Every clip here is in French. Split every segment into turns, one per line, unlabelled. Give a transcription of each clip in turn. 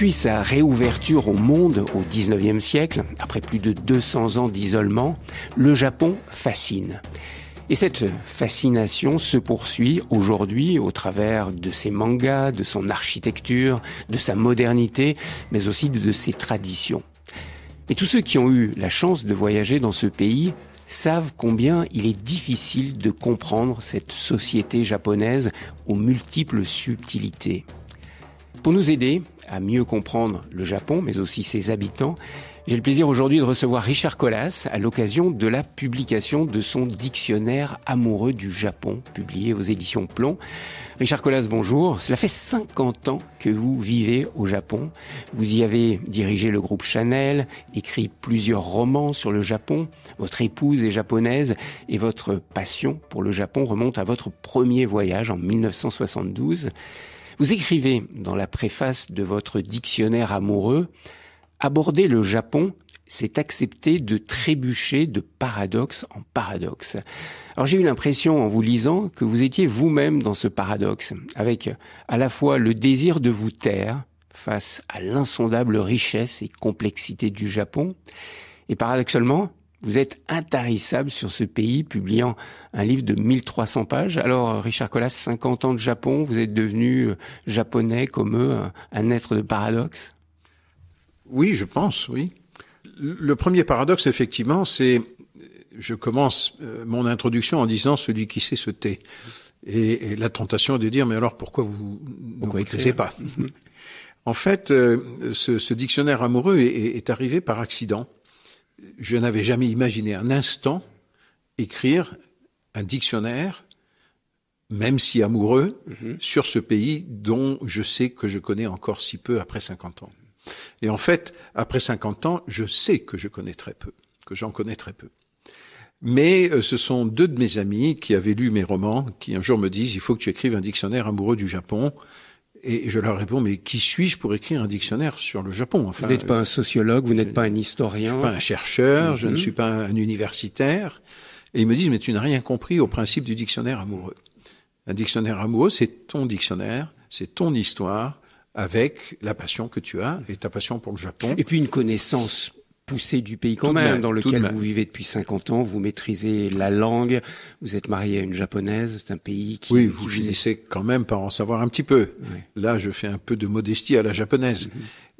Depuis sa réouverture au monde au 19e siècle, après plus de 200 ans d'isolement, le Japon fascine. Et cette fascination se poursuit aujourd'hui au travers de ses mangas, de son architecture, de sa modernité, mais aussi de ses traditions. Et tous ceux qui ont eu la chance de voyager dans ce pays savent combien il est difficile de comprendre cette société japonaise aux multiples subtilités. Pour nous aider à mieux comprendre le Japon, mais aussi ses habitants, j'ai le plaisir aujourd'hui de recevoir Richard Collas à l'occasion de la publication de son dictionnaire amoureux du Japon, publié aux éditions Plomb. Richard Collas, bonjour. Cela fait 50 ans que vous vivez au Japon. Vous y avez dirigé le groupe Chanel, écrit plusieurs romans sur le Japon. Votre épouse est japonaise et votre passion pour le Japon remonte à votre premier voyage en 1972. Vous écrivez dans la préface de votre dictionnaire amoureux, aborder le Japon, c'est accepter de trébucher de paradoxe en paradoxe. Alors j'ai eu l'impression en vous lisant que vous étiez vous-même dans ce paradoxe, avec à la fois le désir de vous taire face à l'insondable richesse et complexité du Japon, et paradoxalement vous êtes intarissable sur ce pays, publiant un livre de 1300 pages. Alors, euh, Richard Collas, 50 ans de Japon, vous êtes devenu euh, japonais comme eux, euh, un être de paradoxe Oui, je pense,
oui. Le premier paradoxe, effectivement, c'est, je commence mon introduction en disant celui qui sait se thé. Et, la tentation est de dire, mais alors pourquoi vous ne vous pas En fait, ce, dictionnaire amoureux est, est arrivé par accident je n'avais jamais imaginé un instant écrire un dictionnaire, même si amoureux, mhm. sur ce pays dont je sais que je connais encore si peu après 50 ans. Et en fait, après 50 ans, je sais que je connais très peu, que j'en connais très peu. Mais euh, ce sont deux de mes amis qui avaient lu mes romans qui un jour me disent il faut que tu écrives un dictionnaire amoureux du Japon. Et je leur réponds, mais qui suis-je pour écrire un dictionnaire sur le Japon Vous n'êtes pas un euh,
sociologue,
vous n'êtes pas un historien. Je ne suis pas un chercheur, je ne mm-hmm. suis pas un universitaire. Et ils me disent, mais tu n'as rien compris au principe du dictionnaire amoureux. Un dictionnaire amoureux, c'est ton dictionnaire,
c'est ton histoire avec la passion que tu as et ta passion pour le Japon. Et puis une connaissance Poussé du pays quand dans lequel vous vivez depuis 50 ans, vous maîtrisez la langue, vous êtes marié à une japonaise, c'est un pays qui... Oui, vous finissez quand même par en savoir un petit
peu. Là, je fais un peu de modestie à la japonaise.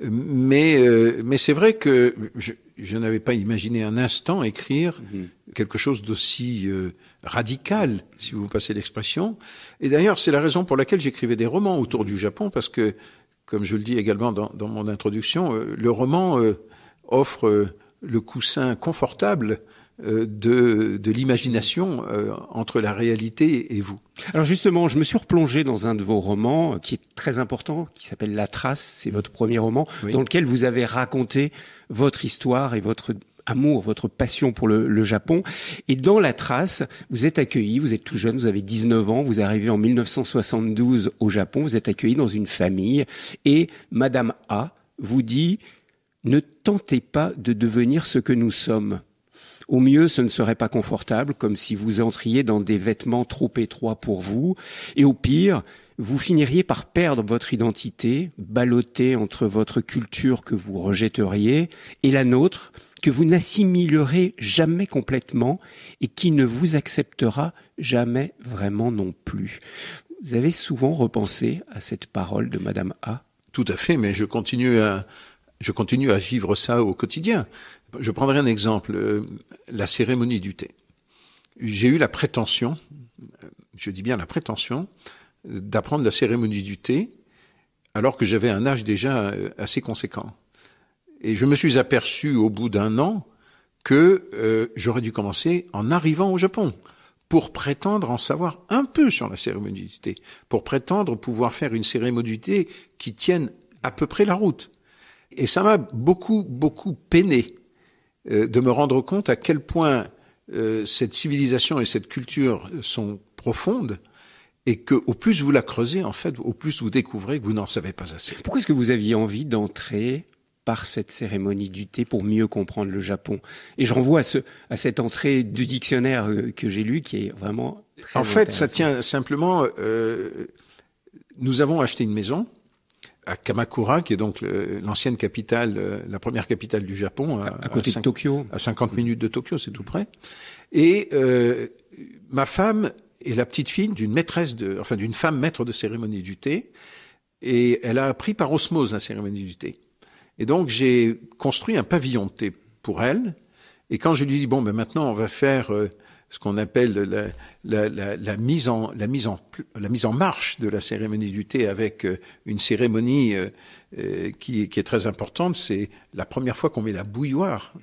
Mm-hmm. Mais, euh, mais c'est vrai que je, n'avais pas imaginé un instant écrire mm-hmm. quelque chose d'aussi euh, radical, si vous passez l'expression. Et d'ailleurs, c'est la raison pour laquelle j'écrivais des romans autour du Japon, parce que, comme je le dis également dans, dans mon introduction, euh, le roman offre euh, le coussin confortable euh, de, de l'imagination
euh, entre la réalité et vous. Alors justement, je me suis replongé dans un de vos romans qui est très important, qui s'appelle La Trace, c'est votre premier roman, dans lequel vous avez raconté votre histoire et votre amour, votre passion pour le, le, Japon. Et dans la trace, vous êtes accueilli, vous êtes tout jeune, vous avez 19 ans, vous arrivez en 1972 au Japon, vous êtes accueilli dans une famille et Madame A vous dit ne tentez pas de devenir ce que nous sommes. Au mieux, ce ne serait pas confortable, comme si vous entriez dans des vêtements trop étroits pour vous, et au pire, vous finiriez par perdre votre identité, ballottée entre votre culture que vous rejetteriez et la nôtre, que vous n'assimilerez jamais complètement et qui ne vous acceptera jamais vraiment non plus. Vous avez souvent repensé à cette parole de Madame A.
Tout à fait, mais je continue à, je continue à vivre ça au quotidien. Je prendrai un exemple, euh, la cérémonie du thé. J'ai eu la prétention, euh, je dis bien la prétention, d'apprendre la cérémonie du thé alors que j'avais un âge déjà euh, assez conséquent. Et je me suis aperçu au bout d'un an que j'aurais dû commencer en arrivant au Japon pour prétendre en savoir un peu sur la cérémonie du thé, pour prétendre pouvoir faire une cérémonie du thé qui tienne à peu près la route. Et ça m'a beaucoup, beaucoup peiné euh, de me rendre compte à quel point euh, cette civilisation et cette culture sont profondes et que au plus vous la creusez, en fait, au plus
vous découvrez que vous n'en savez pas assez. Pourquoi est-ce que vous aviez envie d'entrer par cette cérémonie du thé pour mieux comprendre le Japon Et je renvoie à, ce, à cette entrée du dictionnaire euh, que j'ai lu qui est vraiment... Très en fait, ça
tient simplement... nous avons acheté une maison à Kamakura, qui est donc l'ancienne capitale, euh, la première capitale du Japon, à, côté de Tokyo, à 50 minutes de Tokyo, c'est tout près. Et euh, ma femme est la petite fille d'une maîtresse de, enfin d'une femme maître de cérémonie du thé, et elle a appris par osmose la cérémonie du thé. Et donc j'ai construit un pavillon de thé pour elle. Et quand je lui dis bon, ben maintenant on va faire euh, ce qu'on appelle la, mise en, la, mise en, la mise en marche de la cérémonie du thé avec euh, une cérémonie euh, euh, qui, est très importante. C'est la première fois qu'on met la bouilloire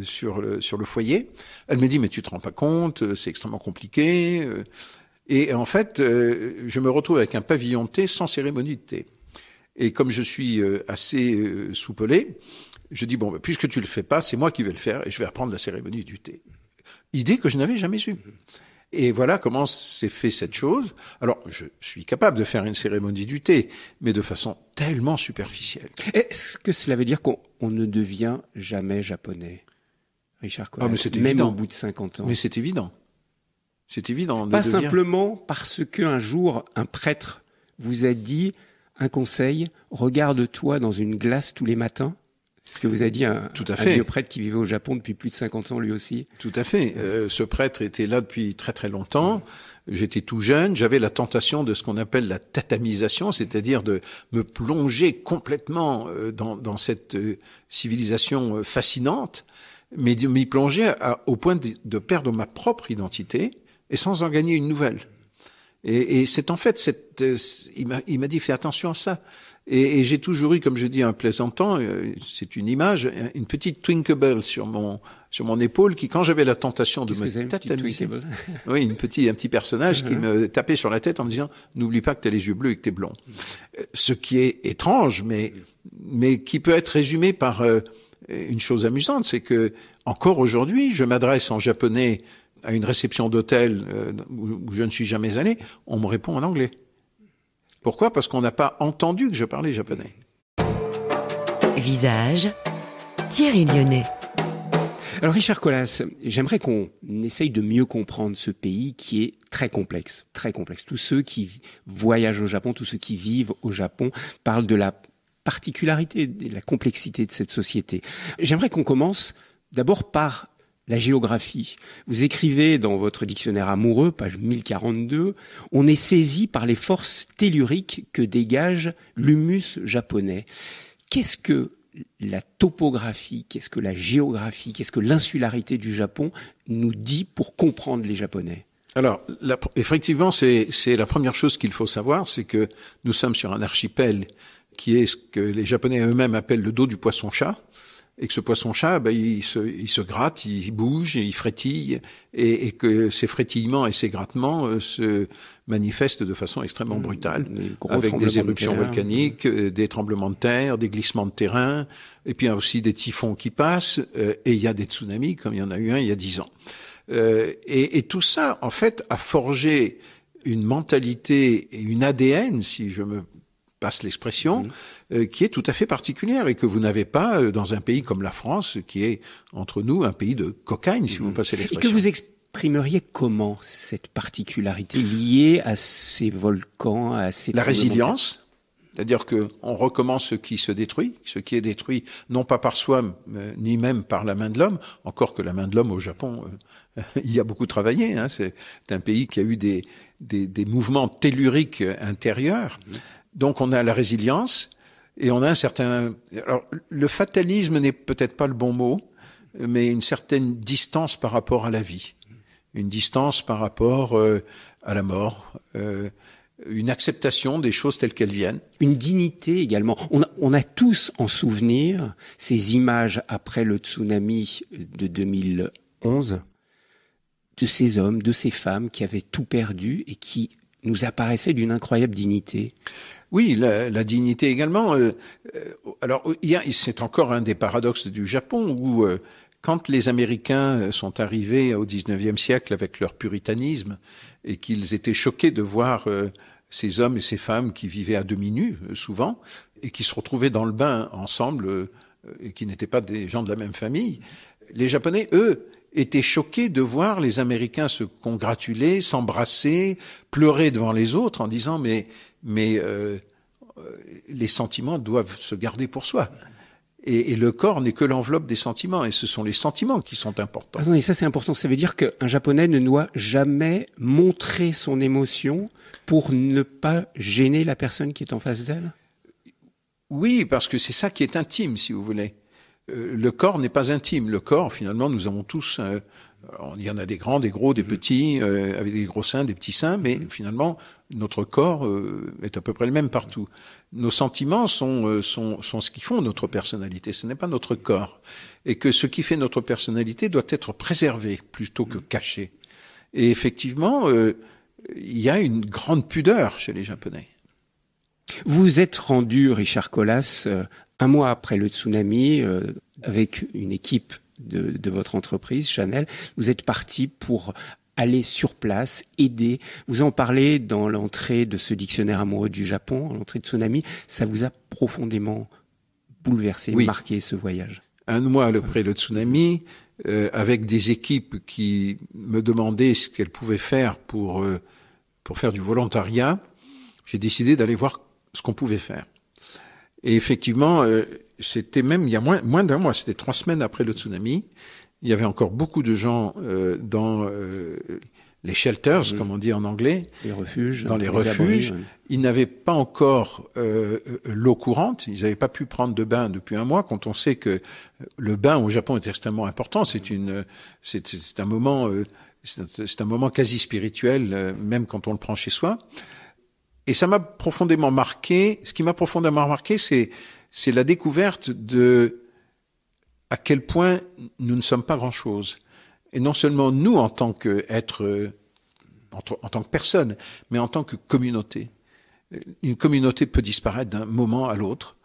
sur, le, sur le foyer. Elle me dit, mais tu te rends pas compte, c'est extrêmement compliqué. Et en fait, je me retrouve avec un pavillon de thé sans cérémonie de thé. Et comme je suis assez soupelé, je dis, bon, bah, puisque tu le fais pas, c'est moi qui vais le faire et je vais apprendre la cérémonie du thé idée que je n'avais jamais eue. Et voilà comment s'est fait cette chose. Alors, je suis capable de faire une cérémonie du
thé, mais de façon tellement superficielle. Est-ce que cela veut dire qu'on ne devient jamais japonais, Richard Collard, ah, mais Même au bout de 50 ans. Mais c'est évident. C'est évident. Pas simplement parce qu'un jour, un prêtre vous a dit un conseil, regarde-toi dans une glace tous les matins ce que vous avez dit un, un vieux prêtre qui vivait au Japon depuis plus de 50 ans lui aussi. Tout à fait. Euh, ce prêtre était là depuis
très très longtemps. J'étais tout jeune, j'avais la tentation de ce qu'on appelle la tatamisation, c'est-à-dire de me plonger complètement euh, dans, cette euh, civilisation fascinante, mais de m'y plonger au point de, perdre ma propre identité et sans en gagner une nouvelle. Et, et c'est en fait, cette, euh, il m'a dit fais attention à ça. Et, et j'ai toujours eu, comme je dis, un plaisantant, euh, c'est une image, une petite twinkable sur mon sur mon épaule qui, quand j'avais la tentation de me tatamiser, oui, une petite, un petit personnage qui uh-huh. me tapait sur la tête en me disant n'oublie pas que t'as les yeux bleus et que t'es blond. Euh, ce qui est étrange, mais mais qui peut être résumé par une chose amusante, c'est que encore aujourd'hui, je m'adresse en japonais à une réception d'hôtel euh, où je ne suis jamais allé, on me répond en anglais. Pourquoi Parce qu'on n'a
pas entendu que je parlais japonais. Visage, Thierry Lyonnais. Alors Richard Collas, j'aimerais qu'on essaye de mieux comprendre ce pays qui est très complexe, très complexe. Tous ceux qui voyagent au Japon, tous ceux qui vivent au Japon parlent de la particularité, de la complexité de cette société. J'aimerais qu'on commence d'abord par la géographie. Vous écrivez dans votre dictionnaire amoureux, page 1042, on est saisi par les forces telluriques que dégage l'humus japonais. Qu'est-ce que la topographie, qu'est-ce que la géographie, qu'est-ce que l'insularité du Japon nous dit pour comprendre les Japonais
alors, effectivement, c'est la première chose qu'il faut savoir, c'est que nous sommes sur un archipel qui est ce que les Japonais eux-mêmes appellent le dos du poisson-chat, et que ce poisson-chat, ben, il, se, il, se, gratte, il bouge, il frétille, et, et, que ces frétillements et ces grattements euh, se manifestent de façon extrêmement mmh, brutale, avec des éruptions volcaniques, euh, des tremblements de terre, des glissements de terrain, et puis il y a aussi des typhons qui passent, euh, et il y a des tsunamis, comme il y en a eu un il y a dix ans. Et, et, tout ça, en fait, a forgé une mentalité et une ADN, si je me passe l'expression, mhm. euh, qui est tout à fait particulière et que vous n'avez pas euh, dans un pays comme la France, qui est entre nous un pays de cocaïne si vous mhm. passez l'expression. Et que vous exprimeriez comment
cette particularité liée à ces volcans, à ces la résilience.
C'est-à-dire que on recommence ce qui se détruit, ce qui est détruit non pas par soi, euh, ni même par la main de l'homme, encore que la main de l'homme au Japon il y a beaucoup travaillé. Hein, c'est un pays qui a eu des, des, des mouvements telluriques intérieurs, mhm. Donc on a la résilience et on a un certain... Alors le fatalisme n'est peut-être pas le bon mot, mais une certaine distance par rapport à la vie, une distance par rapport euh, à la mort. Euh, une acceptation des choses telles qu'elles viennent.
Une dignité également. on a, tous en souvenir ces images après le tsunami de 2011 de ces hommes, de ces femmes qui avaient tout perdu et qui nous apparaissaient d'une incroyable dignité. Oui, la, dignité également. Euh, euh, alors, c'est encore un des paradoxes du
Japon où euh, quand les Américains sont arrivés au XIXe siècle avec leur puritanisme et qu'ils étaient choqués de voir ces hommes et ces femmes qui vivaient à demi nus souvent et qui se retrouvaient dans le bain ensemble et qui n'étaient pas des gens de la même famille, les Japonais, eux, était choqué de voir les Américains se congratuler, s'embrasser, pleurer devant les autres en disant mais mais euh, euh, les sentiments doivent se garder pour soi. Et, le corps n'est que l'enveloppe des
sentiments, et ce sont les sentiments qui
sont importants.
Ah et ça c'est important. Ça veut dire qu'un Japonais ne doit jamais montrer son émotion pour ne pas gêner la personne qui est en face d'elle.
Oui, parce que c'est ça qui est intime, si vous voulez. Euh, le corps n'est pas intime. Le corps, finalement, nous avons tous, euh, il y en a des grands, des gros, des mm-hmm. petits, euh, avec des gros seins, des petits seins, mais mm-hmm. finalement, notre corps est à peu près le même partout. Mm-hmm. Nos sentiments sont, ce qui font notre personnalité, ce n'est pas notre corps. Et que ce qui fait notre personnalité doit être préservé plutôt que caché. Et
effectivement, il y a une grande pudeur chez les Japonais. Vous êtes rendu, Richard Collas, un mois après le tsunami, euh, avec une équipe de, votre entreprise, Chanel, vous êtes parti pour aller sur place, aider. Vous en parlez dans l'entrée de ce dictionnaire amoureux du Japon, l'entrée de Tsunami. Ça vous a profondément bouleversé, marqué ce voyage. Un mois
après le tsunami, euh, avec des équipes qui me demandaient ce qu'elles pouvaient faire pour, euh, pour faire du volontariat, j'ai décidé d'aller voir ce qu'on pouvait faire. Et effectivement, euh, c'était même il y a moins, moins d'un mois, c'était trois semaines après le tsunami. Il y avait encore beaucoup de gens euh, dans euh, les shelters, comme on dit en anglais, les refuges, dans les, refuges. Ils n'avaient pas encore l'eau courante. Ils n'avaient pas pu prendre de bain depuis un mois. Quand on sait que le bain au Japon est extrêmement important, c'est une, c'est un moment, c'est un moment quasi spirituel, même quand on le prend chez soi. Et ça m'a profondément marqué. Ce qui m'a profondément marqué, c'est c'est la découverte de à quel point nous ne sommes pas grand-chose. Et non seulement nous en tant qu'être, en, euh, en tant que personne, mais en tant que communauté. Une communauté peut disparaître d'un moment à l'autre.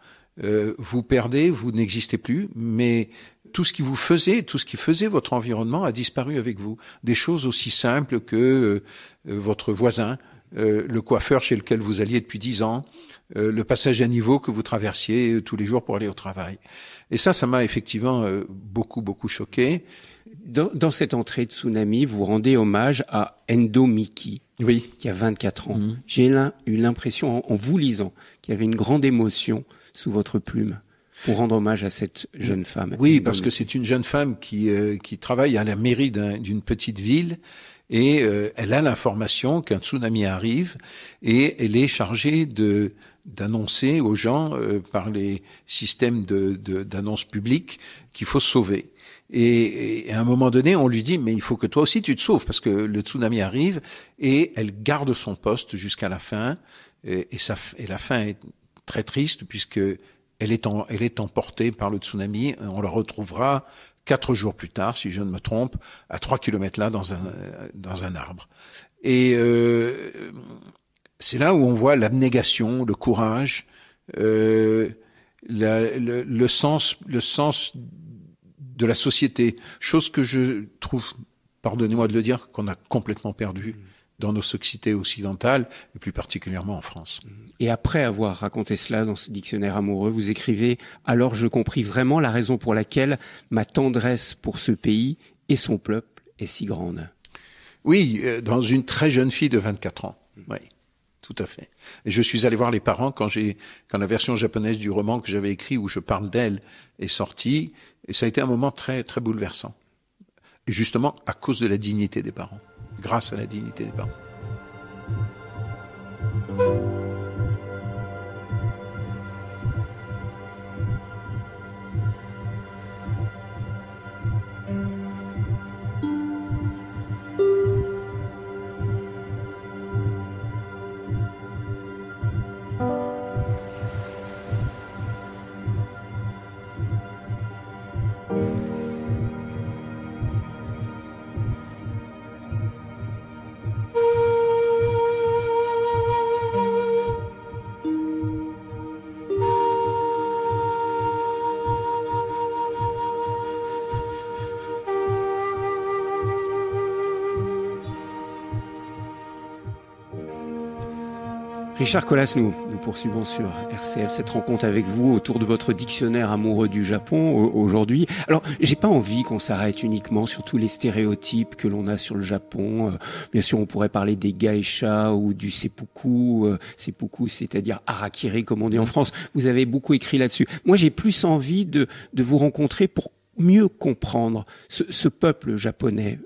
Euh, vous perdez, vous n'existez plus, mais tout ce qui vous faisait, tout ce qui faisait votre environnement a disparu avec vous. Des choses aussi simples que euh, votre voisin, euh, le coiffeur chez lequel vous alliez depuis dix ans, euh, le passage à niveau que vous traversiez euh, tous les jours pour aller au travail. Et ça, ça m'a effectivement
beaucoup, beaucoup choqué. Dans, cette entrée de Tsunami, vous rendez hommage à Endo Miki, oui. qui a 24 ans. Mhm. J'ai eu l'impression, en, vous lisant, qu'il y avait une grande émotion sous votre plume pour rendre hommage à cette jeune femme. Oui, parce que
c'est une jeune femme qui, travaille à la mairie d'une petite ville et euh, elle a l'information qu'un tsunami arrive et elle est chargée de d'annoncer aux gens euh, par les systèmes de d'annonces qu'il faut se sauver. Et, à un moment donné, on lui dit mais il faut que toi aussi tu te sauves parce que le tsunami arrive et elle garde son poste jusqu'à la fin et, ça, et la fin est très triste puisque elle est, elle est emportée par le tsunami. On la retrouvera quatre jours plus tard, si je ne me trompe, à trois kilomètres là, dans un, dans un arbre. Et euh, c'est là où on voit l'abnégation, le courage, euh, le, le, sens, le sens de la société, chose que je trouve, pardonnez-moi de le dire, qu'on a complètement perdu dans nos sociétés occidentales, et plus particulièrement en France.
Et après avoir raconté cela dans ce dictionnaire amoureux, vous écrivez ⁇ Alors je compris vraiment la raison pour laquelle ma tendresse pour ce pays et son peuple est si grande ⁇
Oui, euh, dans une très jeune fille de 24 ans. Oui. Tout à fait. Et je suis allé voir les parents quand j'ai quand la version japonaise du roman que j'avais écrit où je parle d'elle est sortie et ça a été un moment très très bouleversant. Et justement à cause de la dignité des parents grâce à la dignité des parents.
Richard Collas, nous poursuivons sur RCF cette rencontre avec vous autour de votre dictionnaire amoureux du Japon aujourd'hui. Alors, j'ai pas envie qu'on s'arrête uniquement sur tous les stéréotypes que l'on a sur le Japon. Euh, bien sûr, on pourrait parler des geishas ou du seppuku, euh, seppuku c'est-à-dire harakiri comme on dit en France. Vous avez beaucoup écrit là-dessus. Moi, j'ai plus envie de, vous rencontrer pour mieux comprendre ce, ce peuple japonais.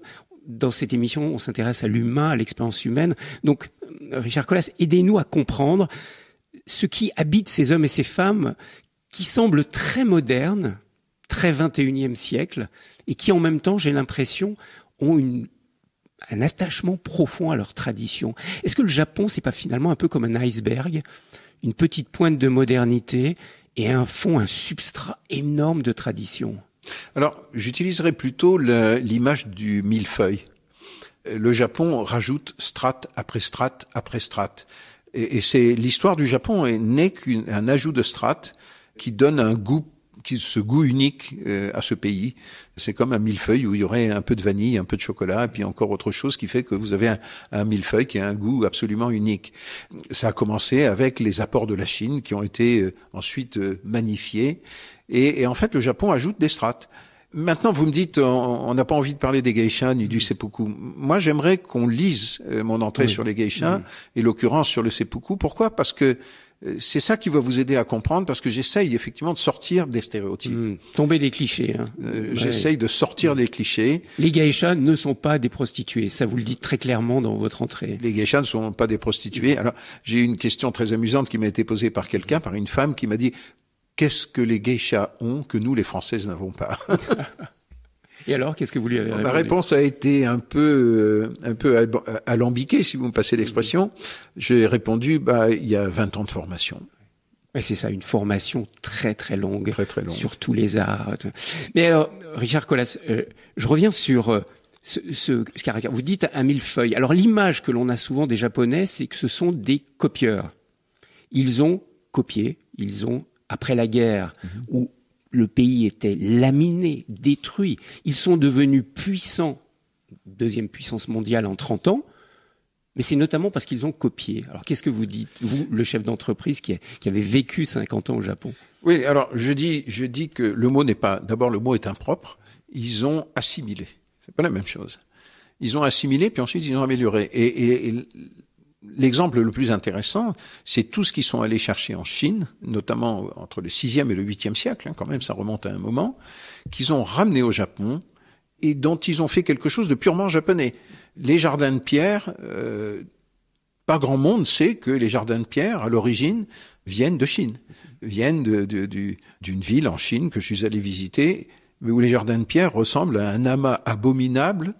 Dans cette émission, on s'intéresse à l'humain, à l'expérience humaine. Donc, euh, Richard Collas, aidez-nous à comprendre ce qui habite ces hommes et ces femmes qui semblent très modernes, très 21e siècle, et qui en même temps, j'ai l'impression, ont un attachement profond à leur tradition. Est-ce que le Japon, c'est pas finalement un peu comme un iceberg, une petite pointe de modernité et un fond, un substrat énorme de tradition
alors, j'utiliserai plutôt l'image du millefeuille le Japon rajoute strate après strate après strate. Et, c'est l'histoire du Japon est n'est qu'un ajout de strates qui donne un goût qui ce goût unique euh, à ce pays. C'est comme un millefeuille où il y aurait un peu de vanille, un peu de chocolat, et puis encore autre chose qui fait que vous avez un, millefeuille qui a un goût absolument unique. Ça a commencé avec les apports de la Chine qui ont été euh, ensuite euh, magnifiés. Et, et, en fait, le Japon ajoute des strates. Maintenant, vous me dites, on n'a pas envie de parler des geishas ni du seppuku. Moi, j'aimerais qu'on lise euh, mon entrée sur les geishas et l'occurrence sur le seppuku. Pourquoi Parce que euh, c'est ça qui va vous aider à comprendre, parce que j'essaye effectivement de sortir des stéréotypes. Hmm. Tomber des clichés. Hein. Euh, j'essaye de sortir hmm. des clichés. Les geishas ne sont pas des prostituées, ça vous le dites très clairement dans votre entrée. Les geishas ne sont pas des prostituées. Hmm. Alors, j'ai eu une question très amusante qui m'a été posée par quelqu'un, par une femme, qui m'a dit qu'est-ce que les geishas ont que nous, les Françaises, n'avons pas
Et alors, qu'est-ce que vous lui avez répondu Ma réponse
a été un peu, euh, un peu alambiquée, si vous me passez l'expression. J'ai répondu, bah, il y a 20 ans de formation.
c'est ça, une formation très très longue, très, très longue, sur tous les arts. Mais alors, Richard Collas, euh, je reviens sur euh, ce, ce, caractère. Vous dites un millefeuille. Alors l'image que l'on a souvent des Japonais, c'est que ce sont des copieurs. Ils ont copié, ils ont après la guerre, mhm. où le pays était laminé, détruit. Ils sont devenus puissants, deuxième puissance mondiale en 30 ans, mais c'est notamment parce qu'ils ont copié. Alors qu'est-ce que vous dites, vous, le chef d'entreprise qui, qui, avait vécu 50 ans au Japon
Oui, alors je dis, je dis que le mot n'est pas... D'abord, le mot est impropre. Ils ont assimilé. C'est pas la même chose. Ils ont assimilé, puis ensuite ils ont amélioré. et L'exemple le plus intéressant, c'est tout ce qu'ils sont allés chercher en Chine, notamment entre le sixième et le huitième siècle, hein, quand même ça remonte à un moment, qu'ils ont ramené au Japon et dont ils ont fait quelque chose de purement japonais. Les jardins de pierre, euh, pas grand monde sait que les jardins de pierre, à l'origine, viennent de Chine, viennent d'une de, ville en Chine que je suis allé visiter, mais où les jardins de pierre ressemblent à un amas abominable,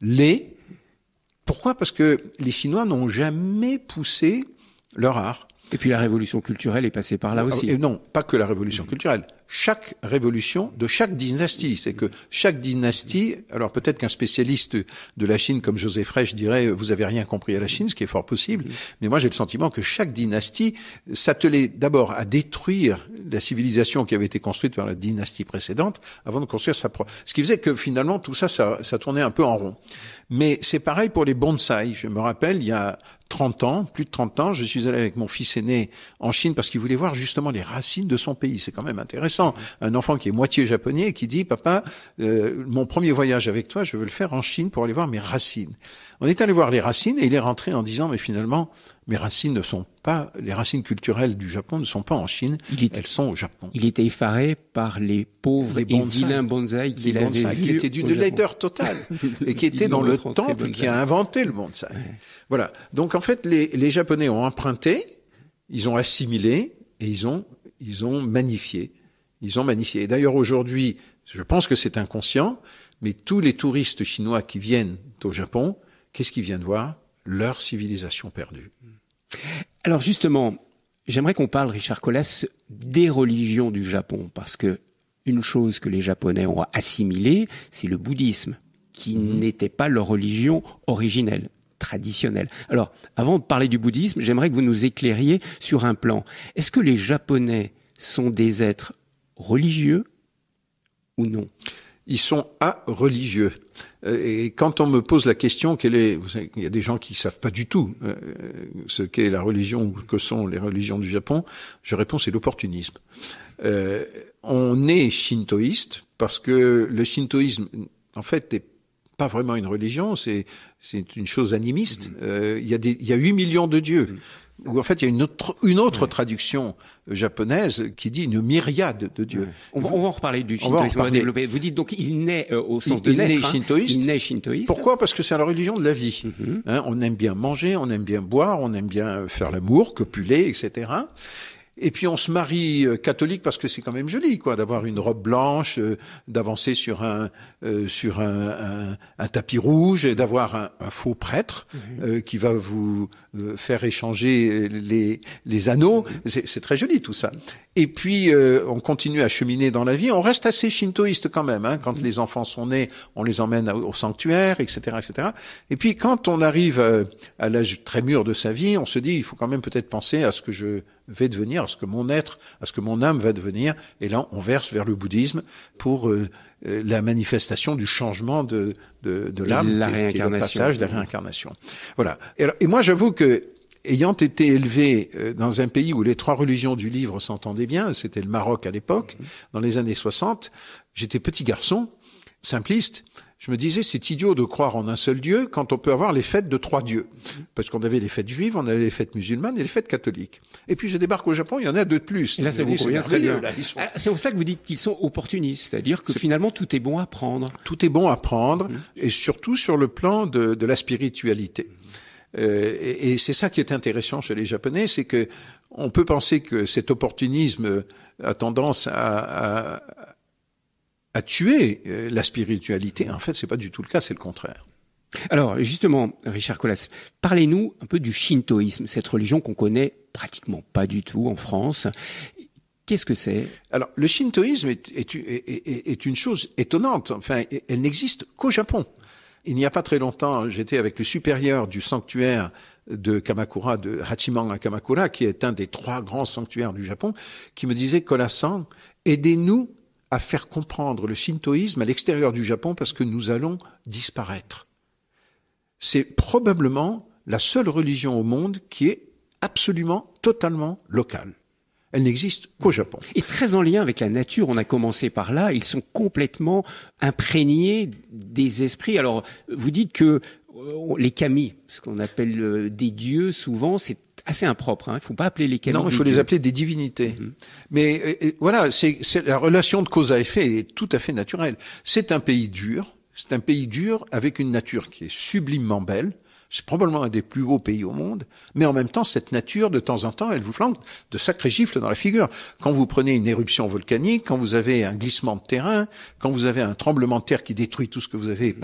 laid, pourquoi Parce que les Chinois n'ont jamais poussé leur art. Et puis la révolution culturelle est passée par là ah, aussi. Et non, pas que la révolution mmh. culturelle chaque révolution de chaque dynastie. C'est que chaque dynastie, alors peut-être qu'un spécialiste de la Chine comme José je dirait vous avez rien compris à la Chine, ce qui est fort possible, mais moi j'ai le sentiment que chaque dynastie s'attelait d'abord à détruire la civilisation qui avait été construite par la dynastie précédente avant de construire sa propre. Ce qui faisait que finalement tout ça, ça, ça tournait un peu en rond. Mais c'est pareil pour les bonsaïs. Je me rappelle, il y a 30 ans, plus de 30 ans, je suis allé avec mon fils aîné en Chine parce qu'il voulait voir justement les racines de son pays. C'est quand même intéressant. Un enfant qui est moitié japonais et qui dit, papa, euh, mon premier voyage avec toi, je veux le faire en Chine pour aller voir mes racines. On est allé voir les racines et il est rentré en disant, mais finalement, mes racines ne sont pas, les racines culturelles du Japon ne sont pas en Chine, elles sont au Japon. Il était effaré par les pauvres et vilains bonsaïs qu'il qui étaient d'une laideur totale et qui étaient dans le temple qui a inventé le bonsaï. Voilà. Donc en fait, les, les Japonais ont emprunté, ils ont assimilé et ils ont, ils ont magnifié. Ils ont magnifié. Et d'ailleurs, aujourd'hui, je pense que c'est inconscient, mais tous les touristes chinois qui viennent au Japon, qu'est-ce qu'ils viennent voir
Leur civilisation perdue. Alors justement, j'aimerais qu'on parle, Richard Collas, des religions du Japon, parce que une chose que les Japonais ont assimilée, c'est le bouddhisme, qui mhm. n'était pas leur religion originelle traditionnelle. Alors, avant de parler du bouddhisme, j'aimerais que vous nous éclairiez sur un plan. Est-ce que les Japonais sont des êtres religieux ou non
ils sont à religieux. Euh, et quand on me pose la question, quelle est, il y a des gens qui savent pas du tout euh, ce qu'est la religion ou que sont les religions du Japon, je réponds c'est l'opportunisme. Euh, on est shintoïste parce que le shintoïsme, en fait, n'est pas vraiment une religion, c'est c'est une chose animiste. Mmh. il y a des il y a 8 millions de dieux. Mmh où en fait il y a une autre, une autre traduction euh, japonaise qui dit une myriade de dieux. On, va, en reparler du shintoïsme on
Vous dites donc il naît euh, au sens il, de naître. Hein. Il naît shintoïste. Pourquoi
Parce que c'est la religion de la vie. Mm-hmm. Hein, on aime bien manger, on aime bien boire, on aime bien euh, faire l'amour, copuler, etc. Et puis on se marie euh, catholique parce que c'est quand même joli, quoi, d'avoir une robe blanche, euh, d'avancer sur un euh, sur un, un, tapis rouge et d'avoir un, faux prêtre mhm. qui va vous faire échanger les les anneaux. Mhm. C'est très joli tout ça. Et puis on continue à cheminer dans la vie. On reste assez shintoïste quand même. Hein. Quand mhm. les enfants sont nés, on les emmène au sanctuaire, etc., etc. Et puis quand on arrive à l'âge très mûr de sa vie, on se dit il faut quand même peut-être penser à ce que je va devenir, à ce que mon être, à ce que mon âme va devenir. Et là, on verse vers le bouddhisme pour euh, euh, la manifestation du changement de, de, l'âme, le passage de la réincarnation. Voilà. Et, moi, j'avoue que ayant été élevé euh, dans un pays où les trois religions du livre s'entendaient bien, c'était le Maroc à l'époque, mhm. dans les années 60, j'étais petit garçon, simpliste, je me disais, c'est idiot de croire en un seul Dieu quand on peut avoir les fêtes de trois dieux. Parce qu'on avait les fêtes juives, on avait les fêtes musulmanes et les fêtes catholiques. Et puis je débarque au Japon, il y en a deux de plus. là, c'est vous bien. Ah, c'est pour ça que vous dites qu'ils sont opportunistes, c'est-à-dire que finalement tout est bon à prendre. Tout est bon à prendre, mmh. et surtout sur le plan de, la spiritualité. Euh, et, c'est ça qui est intéressant chez les Japonais, c'est que on peut penser que cet opportunisme a tendance à, à tuer
euh, la spiritualité. En fait, c'est pas du tout le cas, c'est le contraire. Alors justement, Richard Colas, parlez-nous un peu du shintoïsme, cette religion qu'on connaît pratiquement pas du tout en France. Qu'est-ce que c'est Alors le shintoïsme est, une chose
étonnante. Enfin, elle n'existe qu'au Japon. Il n'y a pas très longtemps, j'étais avec le supérieur du sanctuaire de Kamakura, de Hachiman à Kamakura, qui est un des trois grands sanctuaires du Japon, qui me disait, Colassant, aidez-nous à faire comprendre le shintoïsme à l'extérieur du Japon parce que nous allons disparaître. C'est probablement
la seule religion au monde qui est absolument, totalement locale. Elle n'existe qu'au Japon. Et très en lien avec la nature, on a commencé par là, ils sont complètement imprégnés des esprits. Alors, vous dites que euh, les kami, ce qu'on appelle euh, des dieux souvent, c'est assez impropre. Hein. Il hein. ne faut pas appeler les canons. Non, il faut les appeler
des divinités. Mhm. Mais euh, euh, voilà, c'est la relation de cause à effet est tout à fait naturelle. C'est un pays dur. C'est un pays dur avec une nature qui est sublimement belle. C'est probablement un des plus beaux pays au monde, mais en même temps, cette nature, de temps en temps, elle vous flanque de sacrés gifles dans la figure. Quand vous prenez une éruption volcanique, quand vous avez un glissement de terrain, quand vous avez un tremblement de terre qui détruit tout ce que vous avez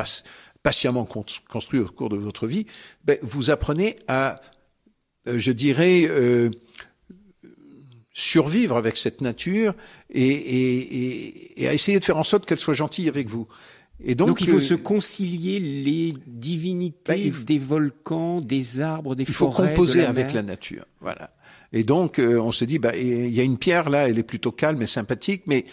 patiemment construit au cours de votre vie, ben, vous apprenez à euh, je dirais, euh, survivre avec cette nature et, à essayer de faire en sorte qu'elle soit gentille avec
vous. Et donc, il faut euh, se concilier les divinités bah, des volcans, des arbres, des forêts. composer avec la
nature. Voilà. Et donc, euh, on se dit, bah, il y a une pierre là, elle est plutôt calme et sympathique, mais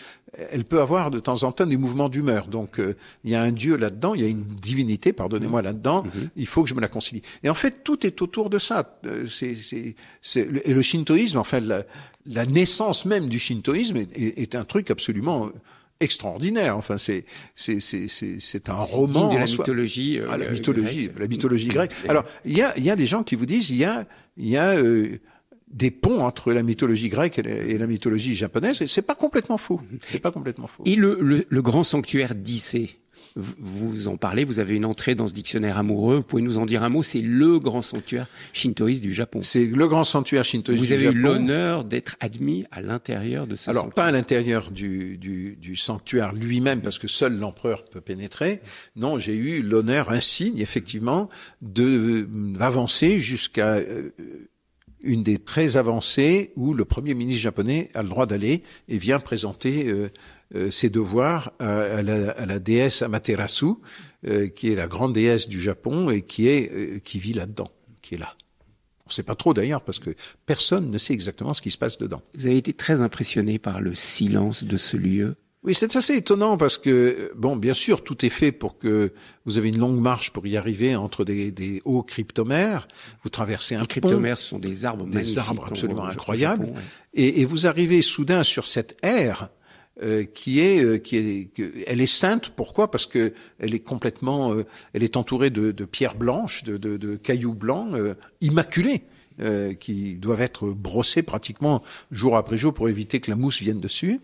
elle peut avoir de temps en temps des mouvements d'humeur. Donc, euh, il y a un dieu là-dedans, il y a une divinité, pardonnez-moi, mmh. là-dedans. Mmh il faut que je me la concilie. Et en fait, tout est autour de ça. Euh, c'est, c'est, et le shintoïsme, enfin, la, la naissance même du shintoïsme est, un truc absolument extraordinaire. Enfin, c'est c'est c'est c'est un roman de la mythologie, ah, euh, la mythologie, grecque. la mythologie grecque. Mmh. Alors, il y a y a des gens qui vous disent il y a il y a des ponts entre la mythologie grecque
et la mythologie japonaise. Et c'est pas complètement faux. C'est pas complètement faux. Et le, le, le grand sanctuaire d'Issée, vous en parlez, vous avez une entrée dans ce dictionnaire amoureux, vous pouvez nous en dire un mot, c'est le grand sanctuaire shintoïste du Japon. C'est le grand sanctuaire shintoïste du Japon. Vous avez eu l'honneur d'être
admis à l'intérieur de ce Alors, pas à l'intérieur du, du, du, sanctuaire lui-même, parce que seul l'empereur peut pénétrer. Non, j'ai eu l'honneur signe effectivement, de euh, d'avancer jusqu'à euh, une des très avancées où le Premier ministre japonais a le droit d'aller et vient présenter euh, euh, ses devoirs à, la, déesse Amaterasu, euh, qui est la grande déesse du Japon et qui, est, qui vit là-dedans, qui est là. On ne sait pas trop d'ailleurs parce que personne ne sait exactement ce qui se passe dedans. Vous
avez été très impressionné par le silence de ce lieu
oui, c'est assez étonnant parce que, bon, bien sûr, tout est fait pour que vous avez une longue marche pour y arriver entre des, hauts cryptomères. Vous traversez un Les cryptomères
sont des arbres
magnifiques. Des arbres absolument incroyables. et, vous arrivez soudain sur cette aire euh, qui est euh, qui est elle est sainte pourquoi parce que elle est complètement euh, elle est entourée de, pierres blanches de, de cailloux blancs immaculés qui doivent être brossés pratiquement jour après jour pour éviter que la mousse vienne dessus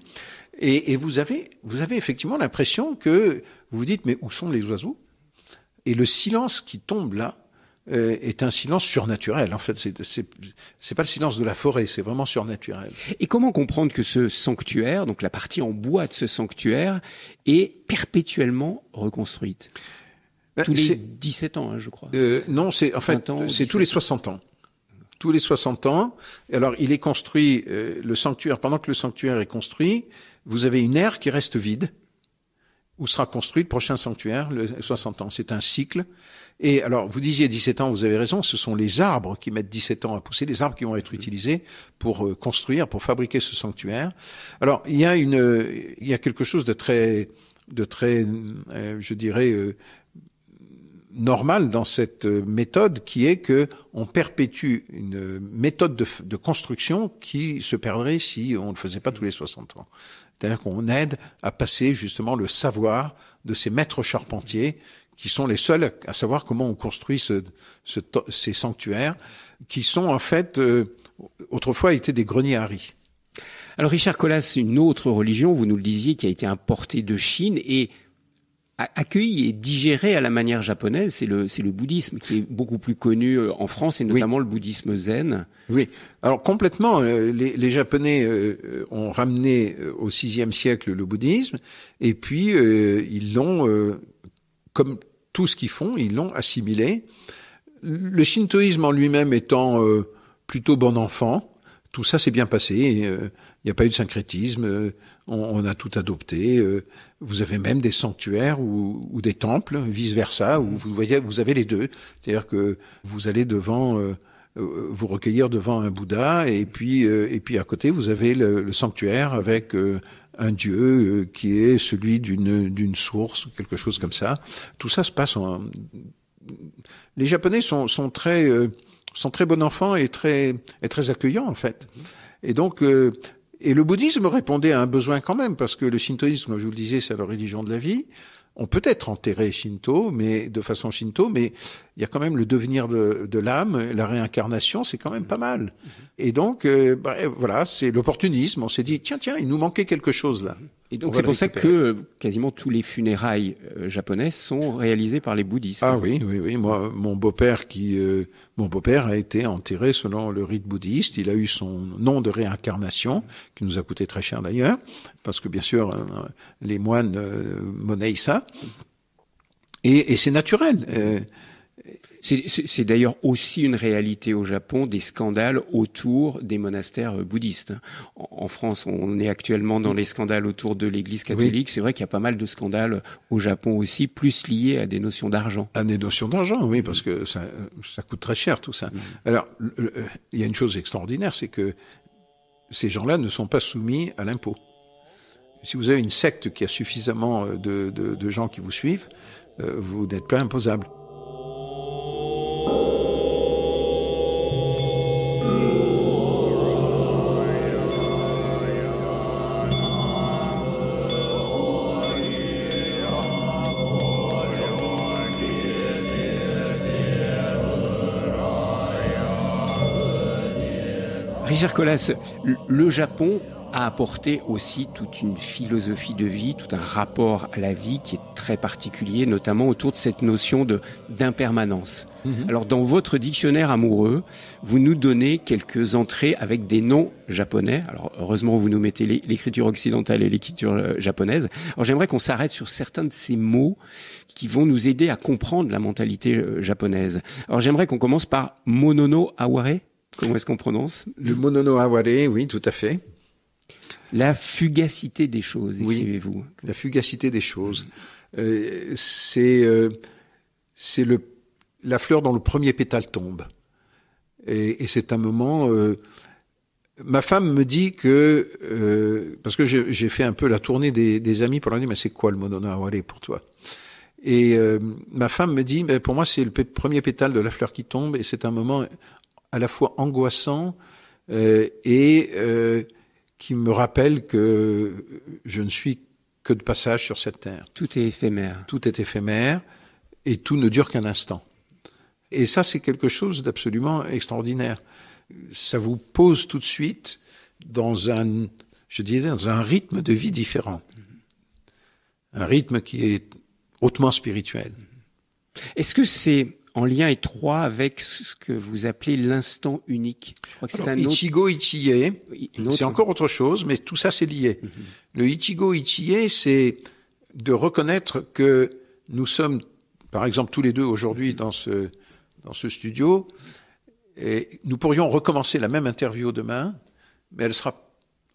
et, et vous, avez, vous avez effectivement l'impression que vous vous dites, mais où sont les oiseaux Et le silence qui tombe là, euh,
est un silence surnaturel. En fait, c'est pas le silence de la forêt, c'est vraiment surnaturel. Et comment comprendre que ce sanctuaire, donc la partie en bois de ce sanctuaire, est perpétuellement reconstruite ben, Tous les 17 ans, hein, je crois. Euh, non, c'est en fait, c'est tous les 60
ans. Tous les 60 ans. Alors, il est construit, euh, le sanctuaire, pendant que le sanctuaire est construit, vous avez une aire qui reste vide, où sera construit le prochain sanctuaire, le 60 ans. C'est un cycle. Et alors, vous disiez 17 ans, vous avez raison, ce sont les arbres qui mettent 17 ans à pousser, les arbres qui vont être utilisés pour euh, construire, pour fabriquer ce sanctuaire. Alors, il y a une, il y quelque chose de très, de très, euh, je dirais, euh, normal dans cette méthode qui est que on perpétue une méthode de, de construction qui se perdrait si on ne le faisait pas tous les 60 ans. C'est-à-dire qu'on aide à passer justement le savoir de ces maîtres charpentiers qui sont les seuls à savoir comment on construit
ces sanctuaires, qui sont en fait euh, autrefois étaient des greniers à riz. Alors Richard Collas, une autre religion, vous nous le disiez, qui a été importée de Chine et accueilli et digéré à la manière japonaise, c'est le, c'est le bouddhisme qui est beaucoup plus connu euh, en France et notamment le bouddhisme zen. Oui, alors complètement, euh, les, Japonais
euh, ont ramené au sixième siècle le bouddhisme et puis ils l'ont, comme tout ce qu'ils font, ils l'ont assimilé. Le shintoïsme en lui-même étant plutôt bon enfant, tout ça s'est bien passé. Il n'y a pas eu de syncrétisme, euh, on, a tout adopté. Euh, vous avez même des sanctuaires ou, des temples, vice-versa, où mm. vous, voyez, vous avez les deux. C'est-à-dire que vous allez devant... Euh, vous recueillir devant un Bouddha et puis et puis à côté vous avez le, sanctuaire avec un dieu qui est celui d'une d'une source ou quelque chose comme ça tout ça se passe en les japonais sont sont très sont très bons enfants et très et très accueillants en fait mm. et donc et le bouddhisme répondait à un besoin quand même, parce que le shintoïsme, je vous le disais, c'est la religion de la vie. On peut être enterré shinto, mais de façon shinto, mais il y a quand même le devenir de, de l'âme, la réincarnation, c'est quand même pas mal. Mhm. Et donc, euh, bah, voilà, c'est
l'opportunisme. On s'est dit, tiens, tiens, il nous manquait quelque chose là. Et donc c'est pour ça que euh, quasiment tous les funérailles euh, japonaises sont réalisées par les bouddhistes. Ah oui, oui, oui. Moi, mon beau-père qui, euh,
mon beau-père a été enterré selon le rite bouddhiste. Il a eu son nom de réincarnation qui nous a coûté très cher d'ailleurs, parce que bien sûr les moines monnaient
ça. Et, et c'est naturel. C'est d'ailleurs aussi une réalité au Japon des scandales autour des monastères euh, bouddhistes. En, France, on est actuellement dans les scandales autour de l'Église catholique. C'est vrai qu'il y a pas mal de scandales au Japon aussi, plus liés à des notions d'argent. À des notions d'argent, oui, parce que ça, ça, coûte
très cher tout ça. Mm. Alors, il y a une chose extraordinaire, c'est que ces gens-là ne sont pas soumis à l'impôt. Si vous avez une secte qui a suffisamment euh, de, de gens qui vous suivent, euh, vous n'êtes pas imposable.
Richard Collas, le Japon a apporté aussi toute une philosophie de vie, tout un rapport à la vie qui est très particulier, notamment autour de cette notion de d'impermanence. Mhm. Alors dans votre dictionnaire amoureux, vous nous donnez quelques entrées avec des noms japonais. Alors heureusement, vous nous mettez l'écriture occidentale et l'écriture euh, japonaise. Alors j'aimerais qu'on s'arrête sur certains de ces mots qui vont nous aider à comprendre la mentalité euh, japonaise. Alors j'aimerais qu'on commence par Monono Aware. Comment est-ce qu'on prononce Le Monono Aware, oui, tout à fait. La fugacité des choses, écrivez-vous. la fugacité des choses.
Euh, c'est euh, c'est le la fleur dont le premier pétale tombe. Et, c'est un moment. Euh, ma femme me dit que parce que j'ai fait un peu la tournée des, amis pour leur dire mais c'est quoi le monona pour toi et ma femme me dit mais pour moi c'est le premier pétale de la fleur qui tombe et c'est un moment à la fois angoissant et qui me rappelle que je ne suis que de passage sur cette terre. Tout est éphémère. Tout est éphémère et tout ne dure qu'un instant. Et ça, c'est quelque chose d'absolument extraordinaire. Ça vous pose tout de suite dans un, je disais, dans un rythme de vie différent. Un rythme qui est
hautement spirituel. Est-ce que c'est en lien étroit avec ce que vous appelez l'instant unique. Je crois que c'est un Ichigo
c'est encore autre chose, mais tout ça c'est lié. Mhm. Le Ichigo Ichie, c'est de reconnaître que nous sommes, par exemple, tous les deux aujourd'hui dans ce dans ce studio, et nous pourrions recommencer la même interview demain, mais elle sera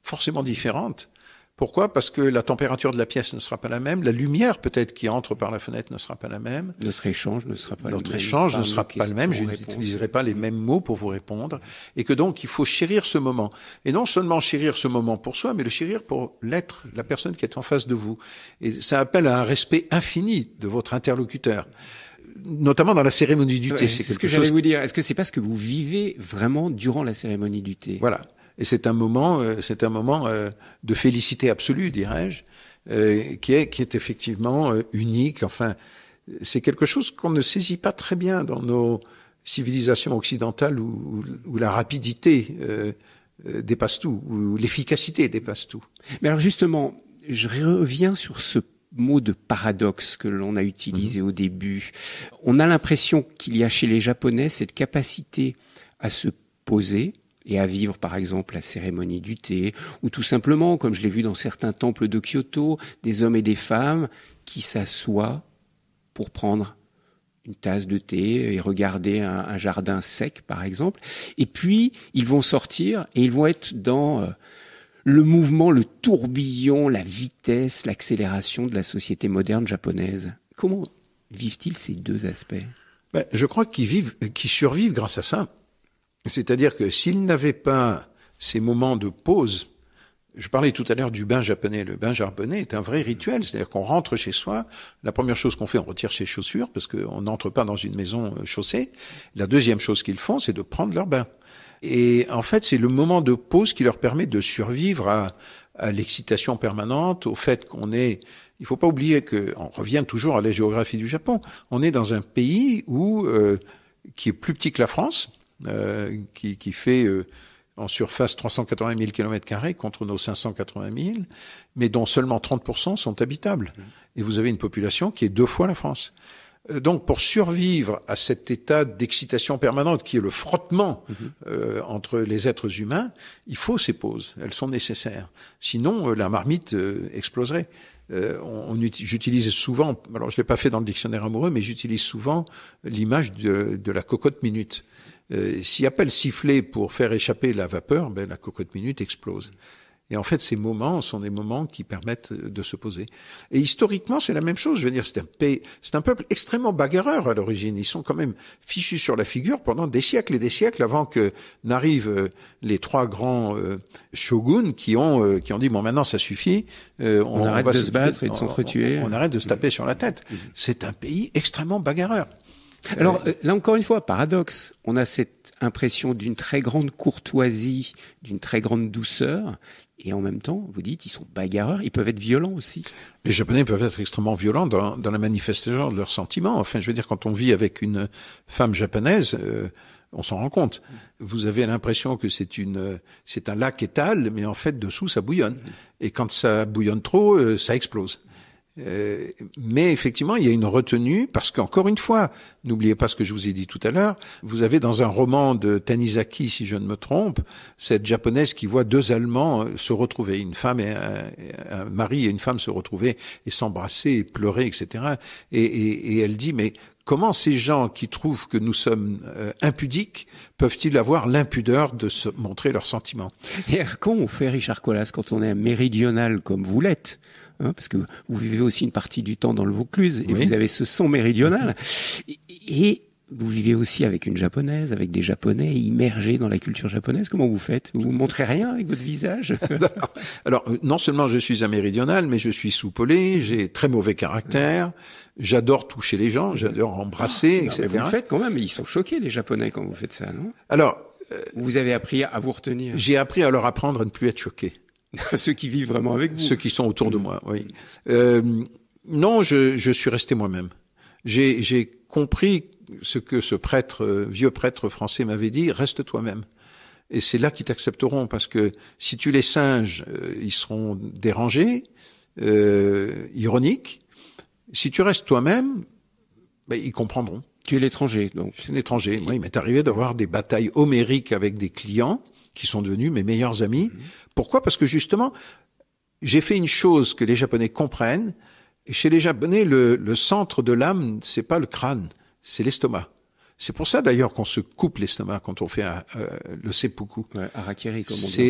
forcément différente pourquoi Parce que la température de la pièce ne sera pas la même, la lumière peut-être qui entre par la fenêtre ne sera pas la même.
Notre échange ne sera pas Notre échange ne sera pas le
même, je n'utiliserai pas les mêmes mots pour vous répondre, et que donc il faut chérir ce moment. Et non seulement chérir ce moment pour soi, mais le chérir pour l'être, la personne qui est en face de vous. Et ça appelle à un respect infini de votre interlocuteur notamment dans la cérémonie du thé. c'est ce que j'allais vous
dire. Est-ce que c'est parce que vous vivez vraiment durant la cérémonie du thé Voilà. Et c'est un moment, euh, c'est
un moment euh, de félicité absolue, dirais-je, euh, qui est effectivement unique. Enfin, c'est quelque chose qu'on ne saisit pas très bien dans nos civilisations occidentales où, la rapidité dépasse tout, où
l'efficacité dépasse tout. Mais alors justement, je reviens sur ce mot de paradoxe que l'on a utilisé mhm. au début. On a l'impression qu'il y a chez les Japonais cette capacité à se poser, et à vivre par exemple la cérémonie du thé, ou tout simplement, comme je l'ai vu dans certains temples de Kyoto, des hommes et des femmes qui s'assoient pour prendre une tasse de thé et regarder un, jardin sec par exemple, et puis ils vont sortir et ils vont être dans euh, le mouvement, le tourbillon, la vitesse, l'accélération de la société moderne japonaise. Comment vivent-ils ces deux aspects ben, Je crois qu'ils vivent, qu'ils survivent
grâce à ça. C'est-à-dire que s'ils n'avaient pas ces moments de pause, je parlais tout à l'heure du bain japonais. Le bain japonais est un vrai rituel, c'est-à-dire qu'on rentre chez soi. La première chose qu'on fait, on retire ses chaussures parce qu'on n'entre pas dans une maison euh, chaussée. La deuxième chose qu'ils font, c'est de prendre leur bain. Et en fait, c'est le moment de pause qui leur permet de survivre à, l'excitation permanente, au fait qu'on est. Il faut pas oublier qu'on revient toujours à la géographie du Japon. On est dans un pays où euh, qui est plus petit que la France euh, qui, qui, fait euh, en surface 380 000 km contre nos 580 000, mais dont seulement 30% sont habitables. Mmh. Et vous avez une population qui est deux fois la France. Euh, donc, pour survivre à cet état d'excitation permanente qui est le frottement mmh. euh, entre les êtres humains, il faut ces pauses. Elles sont nécessaires. Sinon, la marmite exploserait. on, on j'utilise souvent, alors je l'ai pas fait dans le dictionnaire amoureux, mais j'utilise souvent l'image de, de, la cocotte minute. Euh, s'il n'y a pour faire échapper la vapeur, ben, la cocotte minute explose. Et en fait, ces moments sont des moments qui permettent euh, de se poser. Et historiquement, c'est la même chose. Je veux dire, c'est un, pays, c'est un peuple extrêmement bagarreur à l'origine. Ils sont quand même fichus sur la figure pendant des siècles et des siècles avant que n'arrivent euh, les trois grands shoguns qui ont qui ont dit bon maintenant ça suffit. on, arrête de se, battre et de s'entretuer. on, arrête de se taper sur
la tête. Mmh. C'est un pays extrêmement bagarreur. Alors euh, là encore une fois, paradoxe, on a cette impression d'une très grande courtoisie, d'une très grande douceur, et en même temps, vous dites, ils sont bagarreurs, ils peuvent être violents aussi. Les Japonais peuvent être extrêmement violents
dans, la manifestation de leurs sentiments. Enfin, je veux dire, quand on vit avec une femme japonaise, euh, on s'en rend compte. Vous avez l'impression que c'est un lac étal, mais en fait, dessous, ça bouillonne. Mm. Et quand ça bouillonne trop, euh, ça explose. Euh, mais effectivement, il y a une retenue parce qu'encore une fois, n'oubliez pas ce que je vous ai dit tout à l'heure, vous avez dans un roman de Tanizaki, si je ne me trompe, cette japonaise qui voit deux Allemands euh, se retrouver, une femme et un, mari et une femme se retrouver et s'embrasser et pleurer, etc. Et, elle dit, mais comment ces gens qui trouvent que nous sommes euh,
impudiques peuvent-ils avoir l'impudeur de se montrer leurs sentiments Et on fait, Richard Colas, quand on est méridional comme vous l'êtes Hein, parce que vous vivez aussi une partie du temps dans le Vaucluse et vous avez ce son méridional. Et, vous vivez aussi avec une japonaise, avec des japonais, immergés dans la culture japonaise. Comment vous faites Vous montrez rien avec votre visage
Alors, euh, non seulement je suis un méridional, mais je suis soupolé, j'ai très mauvais caractère, j'adore toucher les gens, j'adore embrasser, etc. Ah, mais vous le faites quand même, ils sont choqués les japonais quand
vous faites ça, non Alors, euh, vous avez appris à vous retenir. J'ai
appris à leur apprendre à ne plus être choqué. Ceux qui vivent vraiment avec vous. Ceux qui sont autour de mm. moi, oui. Euh, non, je, suis resté moi-même. J'ai compris ce que ce prêtre, euh, vieux prêtre français m'avait dit, reste toi-même. Et c'est là qu'ils t'accepteront, parce que si tu les singes, euh, ils seront dérangés, euh, ironiques. Si tu restes toi-même, ben, ils comprendront. Tu es l'étranger, donc. c'est l'étranger. Moi, il m'est arrivé d'avoir des batailles homériques avec des clients qui sont devenus mes meilleurs amis. Pourquoi Parce que justement, j'ai fait une chose que les Japonais comprennent. chez les Japonais, le, centre de l'âme, c'est pas le crâne, c'est l'estomac. C'est pour ça d'ailleurs qu'on se coupe l'estomac quand on fait euh, le seppuku.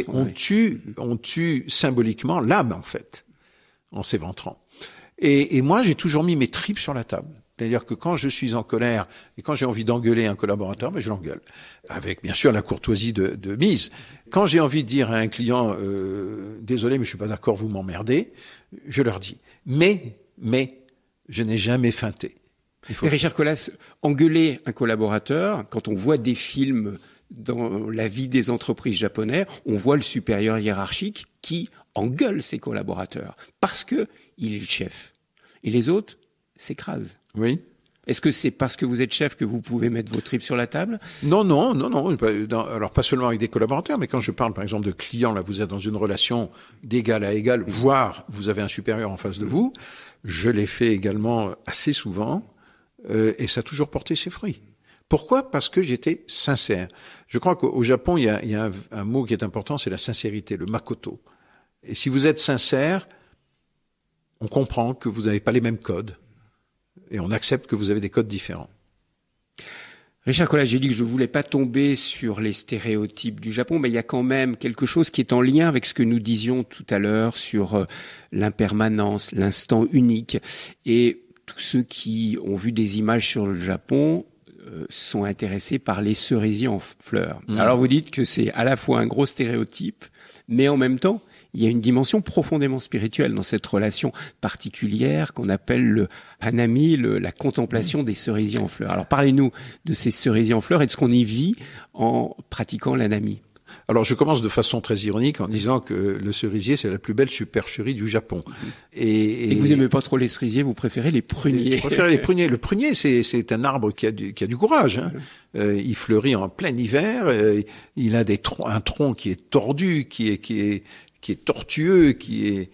on tue, mhm. on tue symboliquement l'âme en fait, en s'éventrant. Et, et moi, j'ai toujours mis mes tripes sur la table. C'est-à-dire que quand je suis en colère et quand j'ai envie d'engueuler un collaborateur, mais ben, je l'engueule. Avec bien sûr la courtoisie de, mise. Quand j'ai envie de dire à un client euh, désolé mais je suis pas d'accord, vous m'emmerdez, je leur dis mais mais
je n'ai jamais feinté. Richard Collas, engueuler un collaborateur, quand on voit des films dans la vie des entreprises japonaises, on voit le supérieur hiérarchique qui engueule ses collaborateurs parce que il est le chef. Et les autres s'écrasent. Oui. Est-ce que c'est parce que vous êtes chef que vous pouvez mettre vos tripes sur la table
Non, non, non, non. Bah, alors pas seulement avec des collaborateurs, mais quand je parle par exemple de clients, là vous êtes dans une relation d'égal à égal, voire vous avez un supérieur en face de vous. Je l'ai fait également assez souvent euh, et ça a toujours porté ses fruits. Pourquoi Parce que j'étais sincère. Je crois qu'au Japon, il y a, un, mot qui est important, c'est la sincérité, le makoto. Et si vous êtes sincère, on comprend que vous n'avez pas les mêmes codes
et on accepte que vous avez des codes différents. Richard Collage, j'ai dit que je voulais pas tomber sur les stéréotypes du Japon, mais il y a quand même quelque chose qui est en lien avec ce que nous disions tout à l'heure sur euh, l'impermanence, l'instant unique. Et tous ceux qui ont vu des images sur le Japon euh, sont intéressés par les cerisiers en fleurs. Mmh. Alors vous dites que c'est à la fois un gros stéréotype, mais en même temps, il y a une dimension profondément spirituelle dans cette relation particulière qu'on appelle le hanami, la contemplation des cerisiers en fleurs. Alors parlez-nous de ces cerisiers en fleurs et de ce qu'on y vit en pratiquant l'hanami. Alors je commence de façon très ironique en disant que le
cerisier c'est la plus belle supercherie du Japon. Et, vous aimez pas trop les cerisiers, vous préférez les pruniers. Je préfère les pruniers. Le prunier c'est un arbre qui a du, courage. Hein. Euh, il fleurit en plein hiver. Euh, il a des un tronc qui est tordu, qui est qui est qui est tortueux, qui est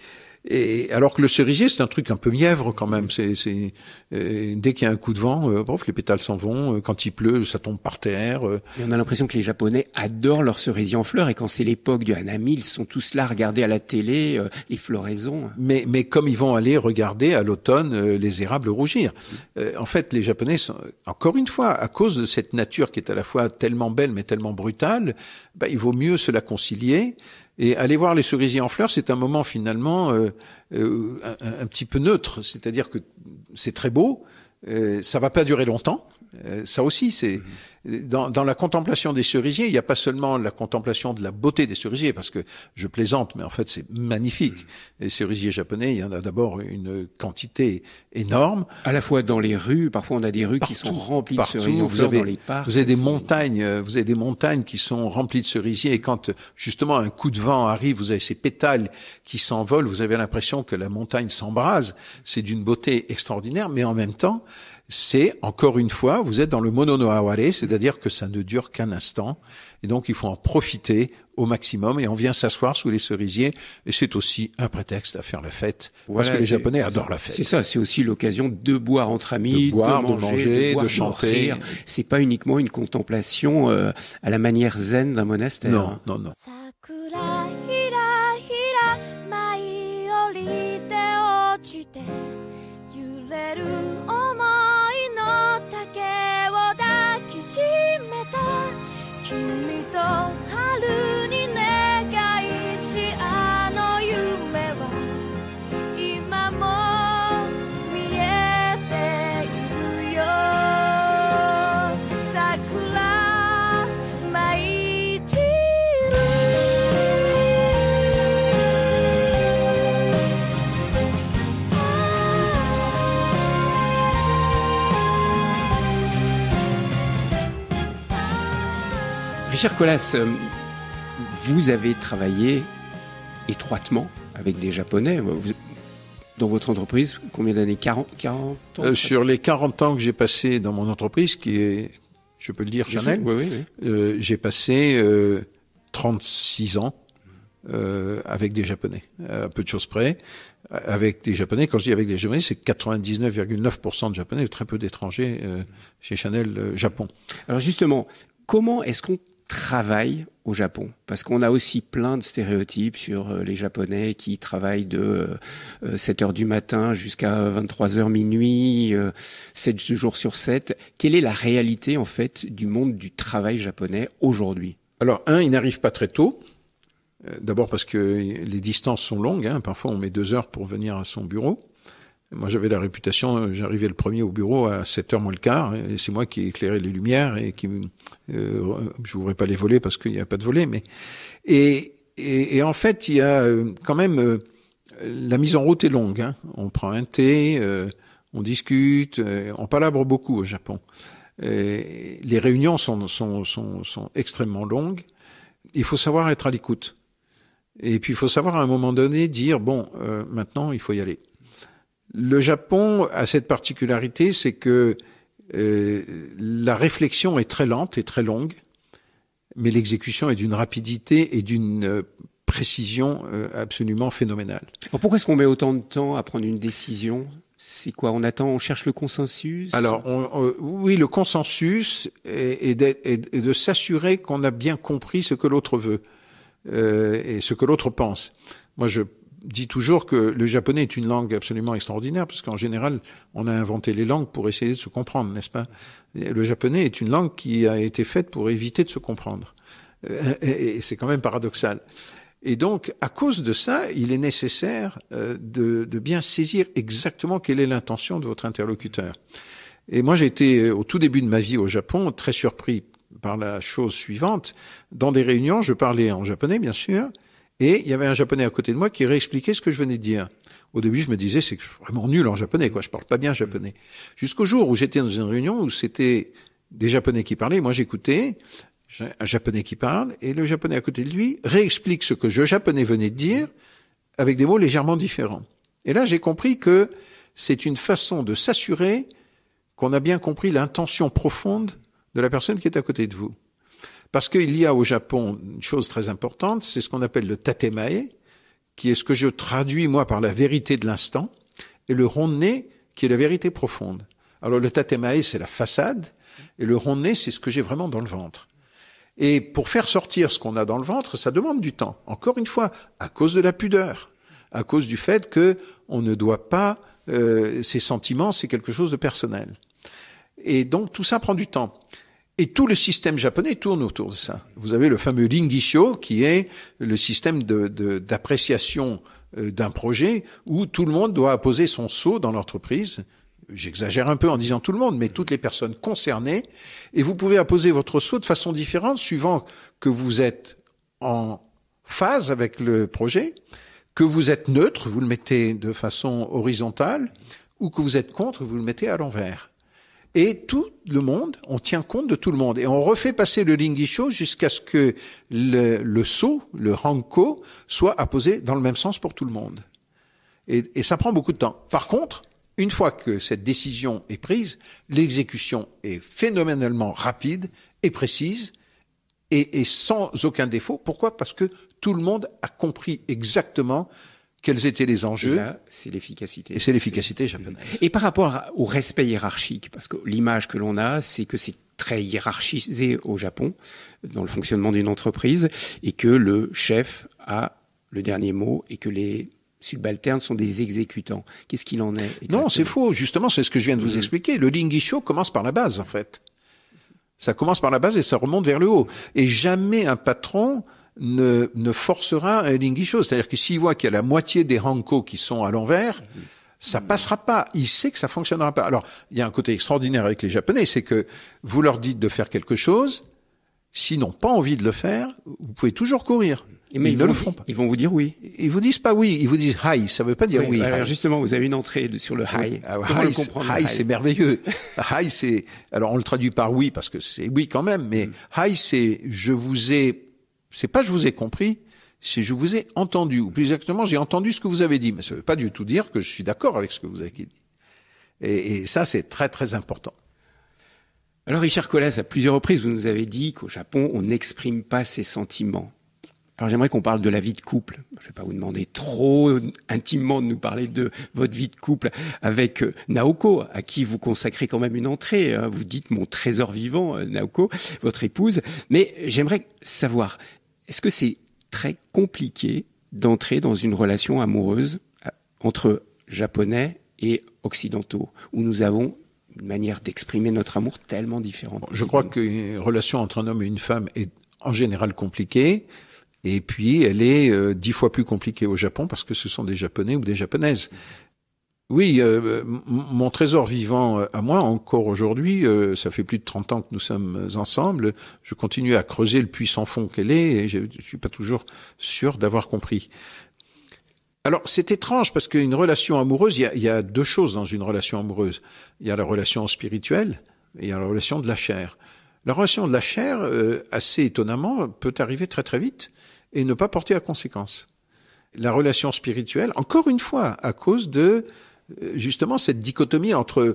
et alors que le cerisier, c'est un truc un peu mièvre quand même. C'est, c'est
euh, dès qu'il y a un coup de vent, euh, bref, les pétales s'en vont. Euh, quand il pleut, ça tombe par terre. Et on a l'impression que les Japonais adorent leur cerisier en fleurs. Et quand c'est l'époque du hanami, ils sont tous là, à regarder à la télé les floraisons. Mais, mais comme ils vont aller regarder à l'automne les érables
rougir. en fait, les Japonais, sont, encore une fois, à cause de cette nature qui est à la fois tellement belle mais tellement brutale, bah, il vaut mieux se la concilier. Et aller voir les cerisiers en fleurs, c'est un moment finalement euh, euh, un, petit peu neutre, c'est-à-dire que c'est très beau, euh, ça va pas durer longtemps. Euh, ça aussi, c'est mhm dans, dans, la contemplation des cerisiers, il n'y a pas seulement la contemplation de la beauté des cerisiers, parce que je plaisante, mais en fait c'est magnifique. Mm. Les cerisiers japonais, il y en a d'abord une quantité énorme. À la fois dans les rues, parfois on a des rues qui sont remplies de cerisiers, vous avez, Vous avez des montagnes, euh, vous avez des montagnes qui sont remplies de cerisiers, et quand justement un coup de vent arrive, vous avez ces pétales qui s'envolent, vous avez l'impression que la montagne s'embrase. C'est d'une beauté extraordinaire, mais en même temps, c'est encore une fois, vous êtes dans le mononoaware, c'est c'est-à-dire que ça ne dure qu'un instant, et donc il faut en profiter au maximum, et on vient s'asseoir sous les cerisiers, et c'est aussi un prétexte à faire la
fête, parce que les Japonais adorent la fête. C'est ça, c'est aussi l'occasion de boire entre amis, de, boire, de manger, de, chanter. C'est pas uniquement une contemplation euh, à la manière zen d'un monastère. Non, non, non. Richard Colas, euh, vous avez travaillé étroitement avec des Japonais. dans votre entreprise, combien d'années 40, ans euh, Sur les
40 ans que j'ai passé dans mon entreprise, qui est,
je peux le dire, Chanel,
euh, j'ai passé 36 ans avec des Japonais, à peu de choses près. Avec des Japonais, quand je dis avec des Japonais, c'est 99,9%
de Japonais, très peu d'étrangers chez Chanel Japon. Alors justement, comment est-ce qu'on travail au Japon parce qu'on a aussi plein de stéréotypes sur euh, les Japonais qui travaillent de 7 euh, euh, heures du matin jusqu'à 23 heures minuit, 7 jours sur 7. Quelle est la réalité en fait du monde du travail japonais aujourd'hui Alors un, il n'arrive pas très tôt. D'abord parce que les
distances sont longues. Hein. Parfois, on met deux heures pour venir à son bureau. Moi, j'avais la réputation, euh, j'arrivais le premier au bureau à 7h moins le quart, et c'est moi qui éclairais les lumières et qui, euh, pas les volets parce qu'il n'y a pas de volets, mais et, et, en fait, il y a euh, quand même euh, la mise en route est longue. Hein. On prend un thé, on discute, on palabre beaucoup au Japon. les réunions sont, sont, sont, extrêmement longues. Il faut savoir être à l'écoute. Et puis il faut savoir à un moment donné dire bon, maintenant il faut y aller. Le Japon a cette particularité, c'est que euh, la réflexion est très lente et très longue, mais l'exécution est d'une rapidité et d'une euh, précision euh,
absolument phénoménale. pourquoi est-ce qu'on met autant de temps à prendre une décision c'est quoi On attend, on cherche le consensus
Alors, oui, le consensus est, de, s'assurer qu'on a bien compris ce que l'autre veut et ce que l'autre pense. Moi, je dit toujours que le japonais est une langue absolument extraordinaire, parce qu'en général, on a inventé les langues pour essayer de se comprendre, n'est-ce pas Le japonais est une langue qui a été faite pour éviter de se comprendre. Euh, et c'est quand même paradoxal. Et donc, à cause de ça, il est nécessaire euh, de, bien saisir exactement quelle est l'intention de votre interlocuteur. Et moi, j'ai été, euh, au tout début de ma vie au Japon très surpris par la chose suivante. Dans des réunions, je parlais en japonais, bien sûr, et il y avait un japonais à côté de moi qui réexpliquait ce que je venais de dire. Au début, je me disais, c'est vraiment nul en japonais, quoi. Je parle pas bien japonais. Jusqu'au jour où j'étais dans une réunion où c'était des japonais qui parlaient, moi j'écoutais, un japonais qui parle, et le japonais à côté de lui réexplique ce que je japonais venais de dire avec des mots légèrement différents. Et là, j'ai compris que c'est une façon de s'assurer qu'on a bien compris l'intention profonde de la personne qui est à côté de vous. Parce qu'il y a au Japon une chose très importante, c'est ce qu'on appelle le tatemae, qui est ce que je traduis moi par la vérité de l'instant, et le rond-nez, qui est la vérité profonde. Alors le tatemae, c'est la façade, et le rond-nez, c'est ce que j'ai vraiment dans le ventre. Et pour faire sortir ce qu'on a dans le ventre, ça demande du temps. Encore une fois, à cause de la pudeur, à cause du fait que on ne doit pas euh, ses sentiments, c'est quelque chose de personnel. Et donc tout ça prend du temps. Et tout le système japonais tourne autour de ça. Vous avez le fameux Lingisho, qui est le système d'appréciation euh, d'un projet où tout le monde doit apposer son sceau dans l'entreprise. J'exagère un peu en disant tout le monde, mais toutes les personnes concernées. Et vous pouvez apposer votre sceau de façon différente suivant que vous êtes en phase avec le projet, que vous êtes neutre, vous le mettez de façon horizontale, ou que vous êtes contre, vous le mettez à l'envers et tout le monde, on tient compte de tout le monde. Et on refait passer le lingisho jusqu'à ce que le, le le ranko, soit apposé dans le même sens pour tout le monde. Et, ça prend beaucoup de temps. Par contre, une fois que cette décision est prise, l'exécution est phénoménalement rapide et précise et, et sans aucun défaut. Pourquoi Parce que tout le monde a compris exactement
quels étaient les enjeux. c'est l'efficacité. Et c'est l'efficacité japonaise. Et par rapport au respect hiérarchique, parce que l'image que l'on a, c'est que c'est très hiérarchisé au Japon dans le fonctionnement d'une entreprise et que le chef a le dernier mot et que les subalternes sont des exécutants. Qu'est-ce qu'il en est Non, c'est faux. Justement, c'est ce que
je viens de vous mmh. expliquer. Le Lingisho commence par la base, en fait. Ça commence par la base et ça remonte vers le haut. Et jamais un patron ne, ne forcera un chose, C'est-à-dire que s'il voit qu'il y a la moitié des hanko qui sont à l'envers, ça passera pas. Il sait que ça fonctionnera pas. Alors, il y a un côté extraordinaire avec les Japonais, c'est que vous leur dites de faire quelque chose, s'ils n'ont pas envie de le faire, vous pouvez toujours courir. Mais ils, ne le feront pas. Ils vont vous dire oui. Ils vous disent pas oui. Ils vous disent hi. Ça veut pas dire oui. alors justement, vous avez une entrée sur le hi. Ah, hi, hi c'est merveilleux. hi, c'est alors on le traduit par oui parce que c'est oui quand même, mais mm. hi, c'est je vous ai c'est pas je vous ai compris, c'est je vous ai entendu. Ou plus exactement, j'ai entendu ce que vous avez dit. Mais ça ne veut pas du tout dire que je suis d'accord avec ce que vous avez dit. Et, et
ça, c'est très très important. Alors Richard Collas, à plusieurs reprises, vous nous avez dit qu'au Japon, on n'exprime pas ses sentiments. Alors j'aimerais qu'on parle de la vie de couple. Je ne vais pas vous demander trop intimement de nous parler de votre vie de couple avec euh, Naoko, à qui vous consacrez quand même une entrée. Hein. Vous dites mon trésor vivant, euh, Naoko, votre épouse. Mais j'aimerais savoir est-ce que c'est très compliqué d'entrer dans une relation amoureuse euh, entre Japonais et Occidentaux, où nous avons une manière d'exprimer notre amour tellement différente Je crois qu'une relation entre un homme et une
femme est en général compliquée. Et puis, elle est euh, dix fois plus compliquée au Japon parce que ce sont des Japonais ou des Japonaises. Oui, euh, mon trésor vivant euh, à moi, encore aujourd'hui, euh, ça fait plus de 30 ans que nous sommes ensemble, je continue à creuser le puits sans fond qu'elle est, et je ne suis pas toujours sûr d'avoir compris. Alors c'est étrange parce qu'une relation amoureuse, il y, a, deux choses dans une relation amoureuse. Il y a la relation spirituelle et il y a la relation de la chair. La relation de la chair, assez étonnamment, peut arriver très très vite et ne pas porter à conséquence. La relation spirituelle, encore une fois, à cause de euh, justement cette dichotomie entre,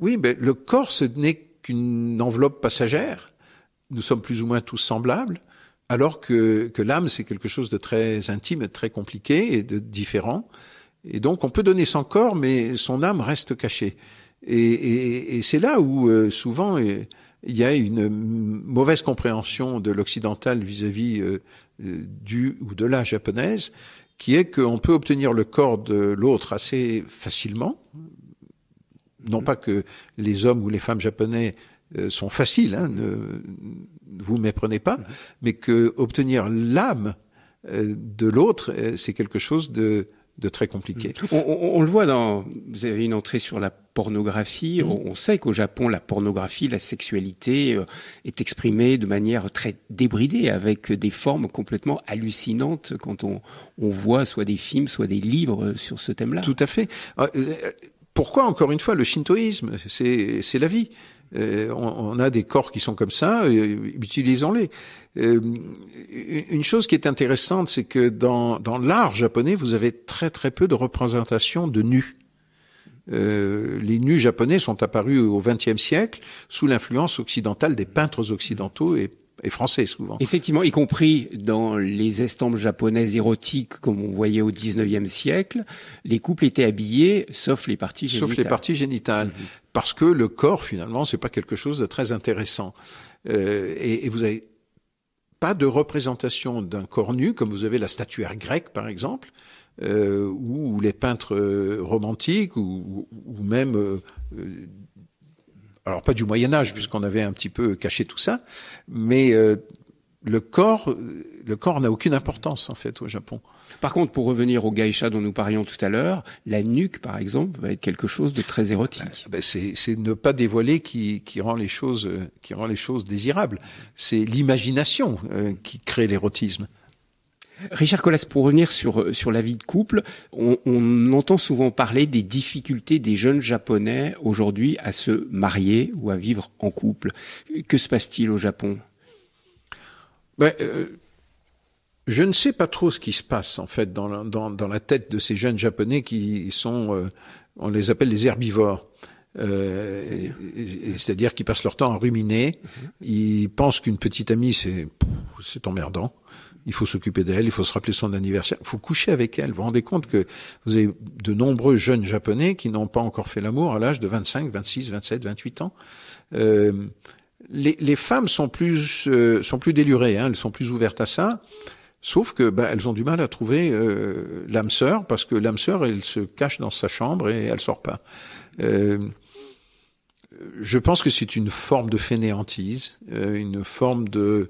oui, mais le corps, ce n'est qu'une enveloppe passagère, nous sommes plus ou moins tous semblables, alors que, l'âme, c'est quelque chose de très intime, de très compliqué et de différent. Et donc, on peut donner son corps, mais son âme reste cachée. Et, c'est là où euh, souvent euh, il y a une mauvaise compréhension de l'occidental vis-à-vis du ou de la japonaise, qui est qu'on peut obtenir le corps de l'autre assez facilement. Non pas que les hommes ou les femmes japonais euh, sont faciles, hein, ne vous méprenez pas, mm-hmm. mais que obtenir l'âme euh, de l'autre, euh, c'est quelque chose de de très compliqué.
Mm. On, le voit dans, vous avez une entrée sur la pornographie, mm. on, sait qu'au Japon, la pornographie, la sexualité euh, est exprimée de manière très débridée, avec des formes complètement hallucinantes quand on, on voit soit des films, soit des livres sur ce thème-là. Tout à fait. Euh, euh, pourquoi, encore une fois, le shintoïsme,
c'est la vie euh, on, a des corps qui sont comme ça, euh, utilisons-les. Euh, une chose qui est intéressante, c'est que dans, dans l'art japonais, vous avez très très peu de représentations de nus. les nus japonais sont apparus au XXe siècle sous l'influence occidentale des peintres occidentaux et et
français souvent. Effectivement, y compris dans les estampes japonaises érotiques comme on voyait au 19e siècle, les couples étaient habillés sauf les parties génitales. Sauf les parties génitales, mhm.
parce que le corps finalement c'est pas quelque chose de très intéressant. Euh, et, vous avez pas de représentation d'un corps nu comme vous avez la statuaire grecque par exemple. Euh, ou, les peintres euh, romantiques ou, même alors pas du Moyen Âge puisqu'on avait un petit peu caché tout ça, mais euh, le corps,
le corps n'a aucune importance en fait au Japon. Par contre, pour revenir au gaïcha dont nous parlions tout à l'heure, la nuque, par exemple, va être quelque chose de très érotique. Bah, bah, c'est ne pas dévoiler qui, rend les choses, qui rend les choses désirables. C'est l'imagination euh, qui crée l'érotisme. Richard Collas, pour revenir sur, euh, sur la vie de couple, on, entend souvent parler des difficultés des jeunes japonais aujourd'hui à se marier ou à vivre en couple. Que se passe-t-il au Japon ben, euh, Je ne sais pas trop ce qui se passe en fait dans la, dans,
la tête de ces jeunes japonais qui sont, euh, on les appelle les herbivores. c'est-à-dire qu'ils passent leur temps à ruminer. Mhm. Ils pensent qu'une petite amie, c'est, c'est emmerdant il faut s'occuper d'elle, il faut se rappeler son anniversaire, il faut coucher avec elle. Vous vous rendez compte que vous avez de nombreux jeunes japonais qui n'ont pas encore fait l'amour à l'âge de 25, 26, 27, 28 ans. Euh, les, les, femmes sont plus euh, sont plus délurées, hein. elles sont plus ouvertes à ça. Sauf que bah, elles ont du mal à trouver euh, l'âme sœur parce que l'âme sœur elle se cache dans sa chambre et elle sort pas. Euh, je pense que c'est une forme de fainéantise, une forme de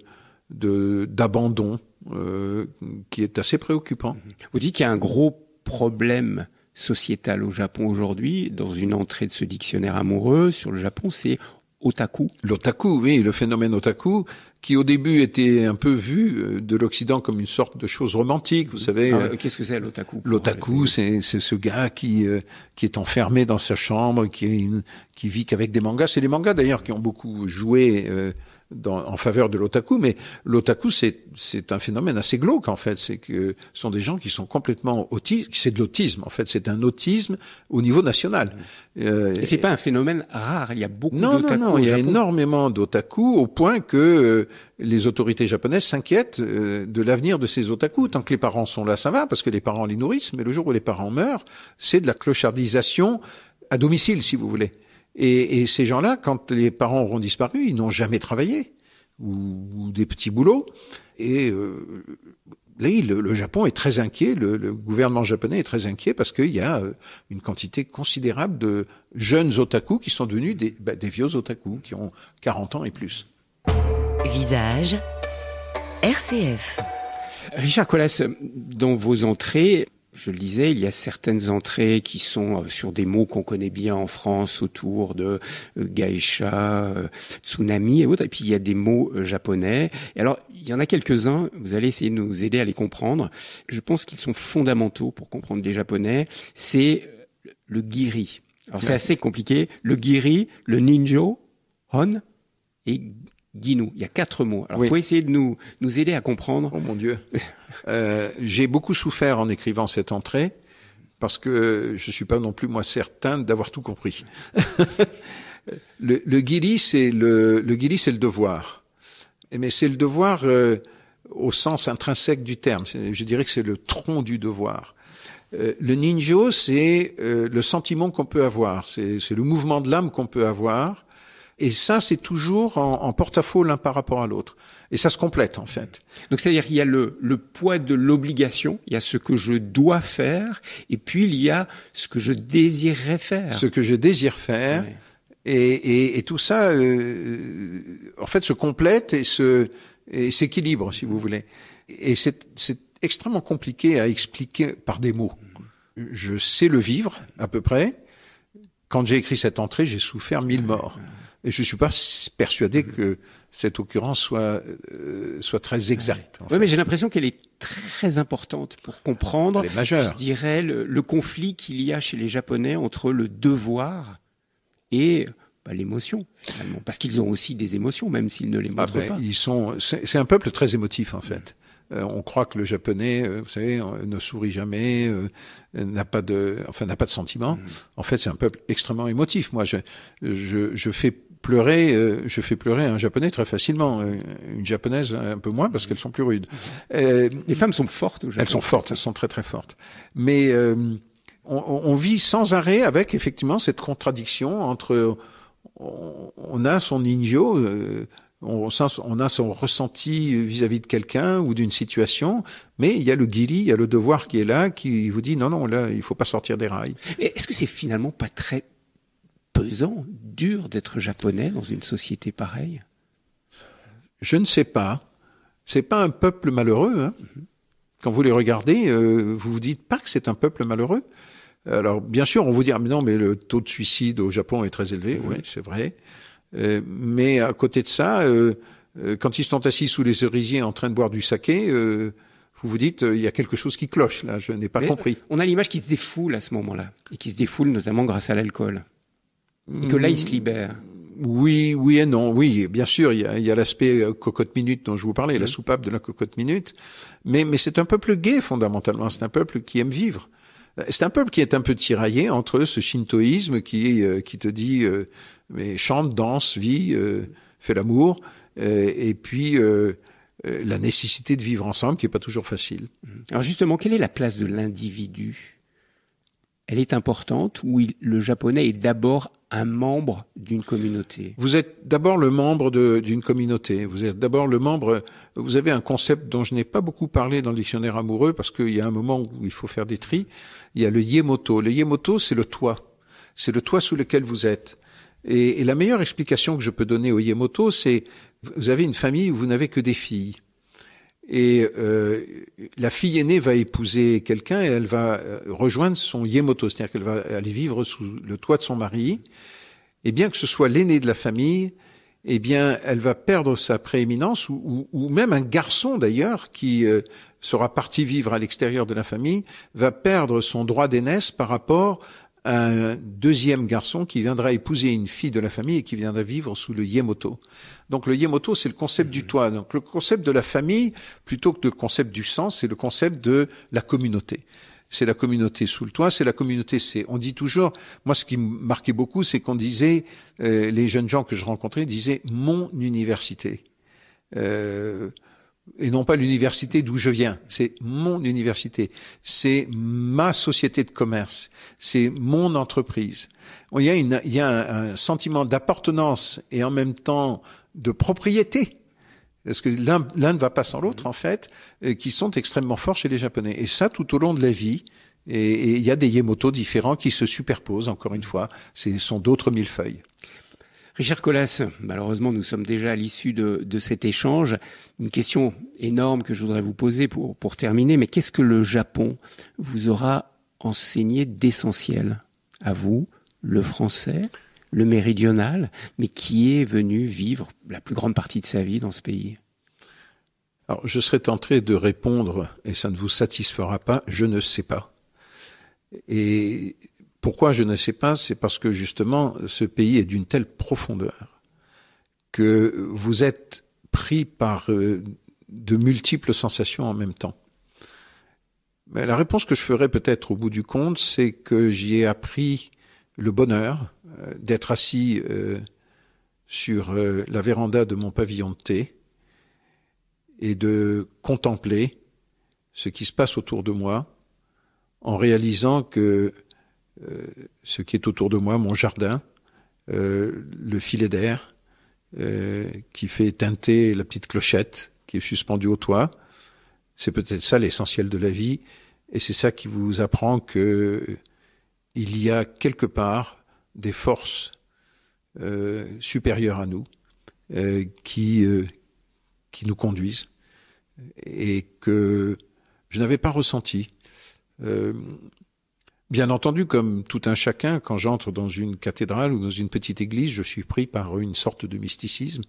d'abandon. Euh, qui est assez préoccupant. Mm-hmm. Vous dites qu'il y a un gros problème sociétal au Japon aujourd'hui, dans une entrée de ce dictionnaire amoureux sur le Japon, c'est otaku. L'otaku, oui, le phénomène otaku, qui au
début était un peu vu euh, de l'Occident comme une sorte de chose romantique, vous savez. Ah euh, qu'est-ce que c'est l'otaku L'otaku, c'est ce gars qui qui est enfermé dans sa chambre, qui qui vit qu'avec des mangas. C'est les mangas d'ailleurs qui ont beaucoup joué en faveur de l'otaku, mais l'otaku c'est un phénomène assez glauque en fait. C'est que ce sont des gens qui sont complètement autistes, c'est de l'autisme en fait, c'est un autisme au niveau national. Euh, et c'est pas un phénomène rare. Il y a beaucoup non non non, il y a énormément d'otaku au point que euh, les autorités japonaises s'inquiètent euh, de l'avenir de ces otaku. Tant que les parents sont là, ça va parce que les parents les nourrissent, mais le jour où les parents meurent, c'est de la clochardisation à domicile si vous voulez. Et, et ces gens-là, quand les parents auront disparu, ils n'ont jamais travaillé ou, des petits boulots. Et euh, là, le, Japon est très inquiet, le, gouvernement japonais est très inquiet parce qu'il y a euh, une quantité considérable de jeunes otaku qui sont devenus des, bah, des vieux otaku qui ont 40 ans et plus.
Visage RCF. Richard Collas, dans vos entrées, je le disais, il y a certaines entrées qui sont euh, sur des mots qu'on connaît bien en France autour de euh, Geisha, euh, tsunami et autres. Et puis il y a des mots japonais. alors il y en a quelques-uns. Vous allez essayer de nous aider à les comprendre. Je pense qu'ils sont fondamentaux pour comprendre les japonais. C'est le giri. Alors c'est assez compliqué. Le giri, le ninjo, hon et Guinou, il y a quatre mots. Alors, vous pouvez essayer de nous, nous aider à comprendre. Oh mon Dieu. Euh, j'ai beaucoup souffert en écrivant
cette entrée parce que je suis pas non plus moi certain d'avoir tout compris. le, le guili, c'est le, le c'est le devoir. Mais c'est le devoir euh, au sens intrinsèque du terme. Je dirais que c'est le tronc du devoir. Euh, le ninjo, c'est le sentiment qu'on peut avoir, c'est le mouvement de l'âme qu'on peut avoir et ça, c'est toujours en, porte-à-faux l'un par rapport à l'autre. Et ça se complète,
en fait. Donc, c'est-à-dire qu'il y a le, le poids de l'obligation, il y a ce que je dois faire, et puis il y a ce que je désirerais faire. Ce que je désire faire.
Et, et, et, tout ça, euh, en fait, se complète et se et s'équilibre, si vous voulez. Et c'est, c'est extrêmement compliqué à expliquer par des mots. Je sais le vivre, à peu près. Quand j'ai écrit cette entrée, j'ai souffert mille morts. Et je ne suis pas persuadé mm-hmm. que cette occurrence soit,
euh, soit très exacte. Oui, mais j'ai l'impression qu'elle est très importante pour comprendre, je dirais, le, conflit qu'il y a chez les Japonais entre le devoir et bah, l'émotion, Parce qu'ils ont aussi des émotions, même s'ils ne les ah, montrent pas. Ils sont, c'est
un peuple très émotif, en fait. Mm. Euh, on croit que le japonais, euh, vous savez, ne sourit jamais, n'a pas de, enfin n'a pas de sentiments. Mm. En fait, c'est un peuple extrêmement émotif. Moi, je, je, je fais pleurer, euh, je fais pleurer un japonais très facilement, euh, une japonaise un peu moins parce qu'elles sont plus rudes. Euh, Les femmes sont fortes. Au Japon. Elles sont fortes, elles sont très très fortes. Mais on, on, vit sans arrêt avec effectivement cette contradiction entre on, a son ninjo. On, on a son ressenti vis-à-vis de quelqu'un ou d'une situation, mais il y a le guiri, il y a le devoir qui est là, qui
vous dit non, non, là, il faut pas sortir des rails. Est-ce que c'est finalement pas très pesant dur d'être japonais dans une société pareille Je ne sais pas.
C'est pas un peuple malheureux. Hein. Quand vous les regardez, euh, vous vous dites pas que c'est un peuple malheureux. Alors bien sûr, on vous dit ah, mais non, mais le taux de suicide au Japon est très élevé. Oui, c'est vrai. Euh, mais à côté de ça, euh, quand ils sont assis sous les cerisiers en train de boire du saké, vous vous dites, il y a quelque chose qui cloche là, je n'ai pas compris.
On a l'image qui se défoule à ce moment-là, et qui se défoule notamment grâce à l'alcool que là, il se mm, libère. Oui, oui et non. Oui, bien sûr, il y a, l'aspect euh, cocotte minute dont
je vous parlais, la soupape de la cocotte minute. Mais, mais c'est un peuple gay fondamentalement. C'est un peuple qui aime vivre. Euh, c'est un peuple qui est un peu tiraillé entre ce shintoïsme qui, euh, qui te dit mais chante, danse, vis, euh, fais l'amour, et puis
la nécessité de vivre ensemble qui n'est pas toujours facile. Mm. Alors justement, quelle est la place de l'individu Elle est importante ou le japonais est d'abord un membre d'une communauté
Vous êtes d'abord le membre d'une communauté. Vous êtes d'abord le membre. Vous avez un concept dont je n'ai pas beaucoup parlé dans le dictionnaire amoureux parce qu'il y a un moment où il faut faire des tris. Il y a le yemoto. Le yemoto, c'est le toit. C'est le toit sous lequel vous êtes. Et, et, la meilleure explication que je peux donner au yemoto, c'est vous avez une famille où vous n'avez que des filles. Et euh, la fille aînée va épouser quelqu'un et elle va euh, rejoindre son Yemoto, c'est-à-dire qu'elle va aller vivre sous le toit de son mari. Et bien que ce soit l'aînée de la famille, eh bien, elle va perdre sa prééminence, ou, même un garçon d'ailleurs qui euh, sera parti vivre à l'extérieur de la famille va perdre son droit d'aînesse par rapport à un deuxième garçon qui viendra épouser une fille de la famille et qui viendra vivre sous le Yemoto. Donc le Yemoto, c'est le concept du toit. Donc le concept de la famille, plutôt que le concept du sang, c'est le concept de la communauté c'est la communauté sous le toit, c'est la communauté. C'est on dit toujours. Moi, ce qui me marquait beaucoup, c'est qu'on disait euh, les jeunes gens que je rencontrais disaient mon université. Euh, et non pas l'université d'où je viens, c'est mon université, c'est ma société de commerce, c'est mon entreprise il y a, y a un, sentiment d'appartenance et en même temps de propriété parce que l'un, ne va pas sans mm-hmm. l'autre en fait, euh, qui sont extrêmement forts chez les Japonais. Et ça tout au long de la vie. Et il y a des Yemoto différents qui se superposent, encore une fois. Ce sont d'autres mille feuilles.
Richard Collas, malheureusement, nous sommes déjà à l'issue de, de, cet échange. Une question énorme que je voudrais vous poser pour, pour terminer, mais qu'est-ce que le Japon vous aura enseigné d'essentiel à vous, le français, le méridional, mais qui est venu vivre la plus grande partie de sa vie dans ce pays Alors, je serais tenté de répondre, et ça ne vous satisfera pas, je ne sais pas.
Et pourquoi je ne sais pas C'est parce que justement, ce pays est d'une telle profondeur que vous êtes pris par euh, de multiples sensations en même temps. Mais la réponse que je ferai peut-être au bout du compte, c'est que j'y ai appris le bonheur euh, d'être assis euh, sur euh, la véranda de mon pavillon de thé et de contempler ce qui se passe autour de moi en réalisant que ce qui est autour de moi, mon jardin, le filet d'air qui fait teinter la petite clochette qui est suspendue au toit, c'est peut-être ça l'essentiel de la vie et c'est ça qui vous apprend que il y a quelque part des forces euh, supérieures à nous euh, qui, euh, qui nous conduisent et que je n'avais pas ressenti. bien entendu, comme tout un chacun, quand j'entre dans une cathédrale ou dans une petite église, je suis pris par une sorte de mysticisme.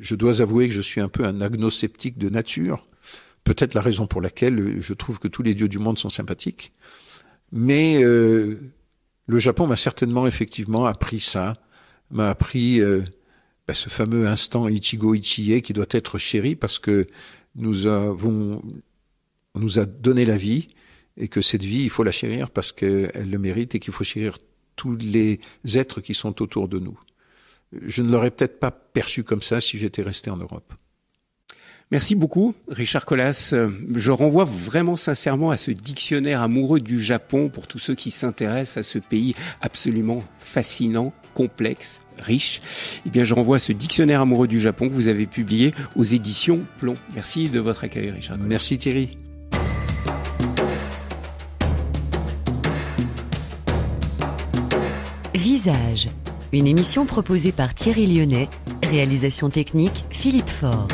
Je dois avouer que je suis un peu un agnosceptique de nature, peut-être la raison pour laquelle je trouve que tous les dieux du monde sont sympathiques. Mais euh, le Japon m'a certainement effectivement appris ça, m'a appris euh, bah, ce fameux instant Ichigo Ichie qui doit être chéri parce que nous avons, on nous a donné la vie et que cette vie, il faut la chérir parce qu'elle le mérite et qu'il faut chérir tous les êtres qui sont
autour de nous. Je ne l'aurais peut-être pas perçu comme ça si j'étais resté en Europe. Merci beaucoup, Richard Collas. Euh, je renvoie vraiment sincèrement à ce dictionnaire amoureux du Japon pour tous ceux qui s'intéressent à ce pays absolument fascinant, complexe, riche. Eh bien, je renvoie à ce dictionnaire amoureux du Japon que vous avez publié aux éditions Plomb. Merci de votre accueil, Richard. Merci, Thierry. Visage, une émission proposée par Thierry Lyonnais, réalisation technique Philippe Faure.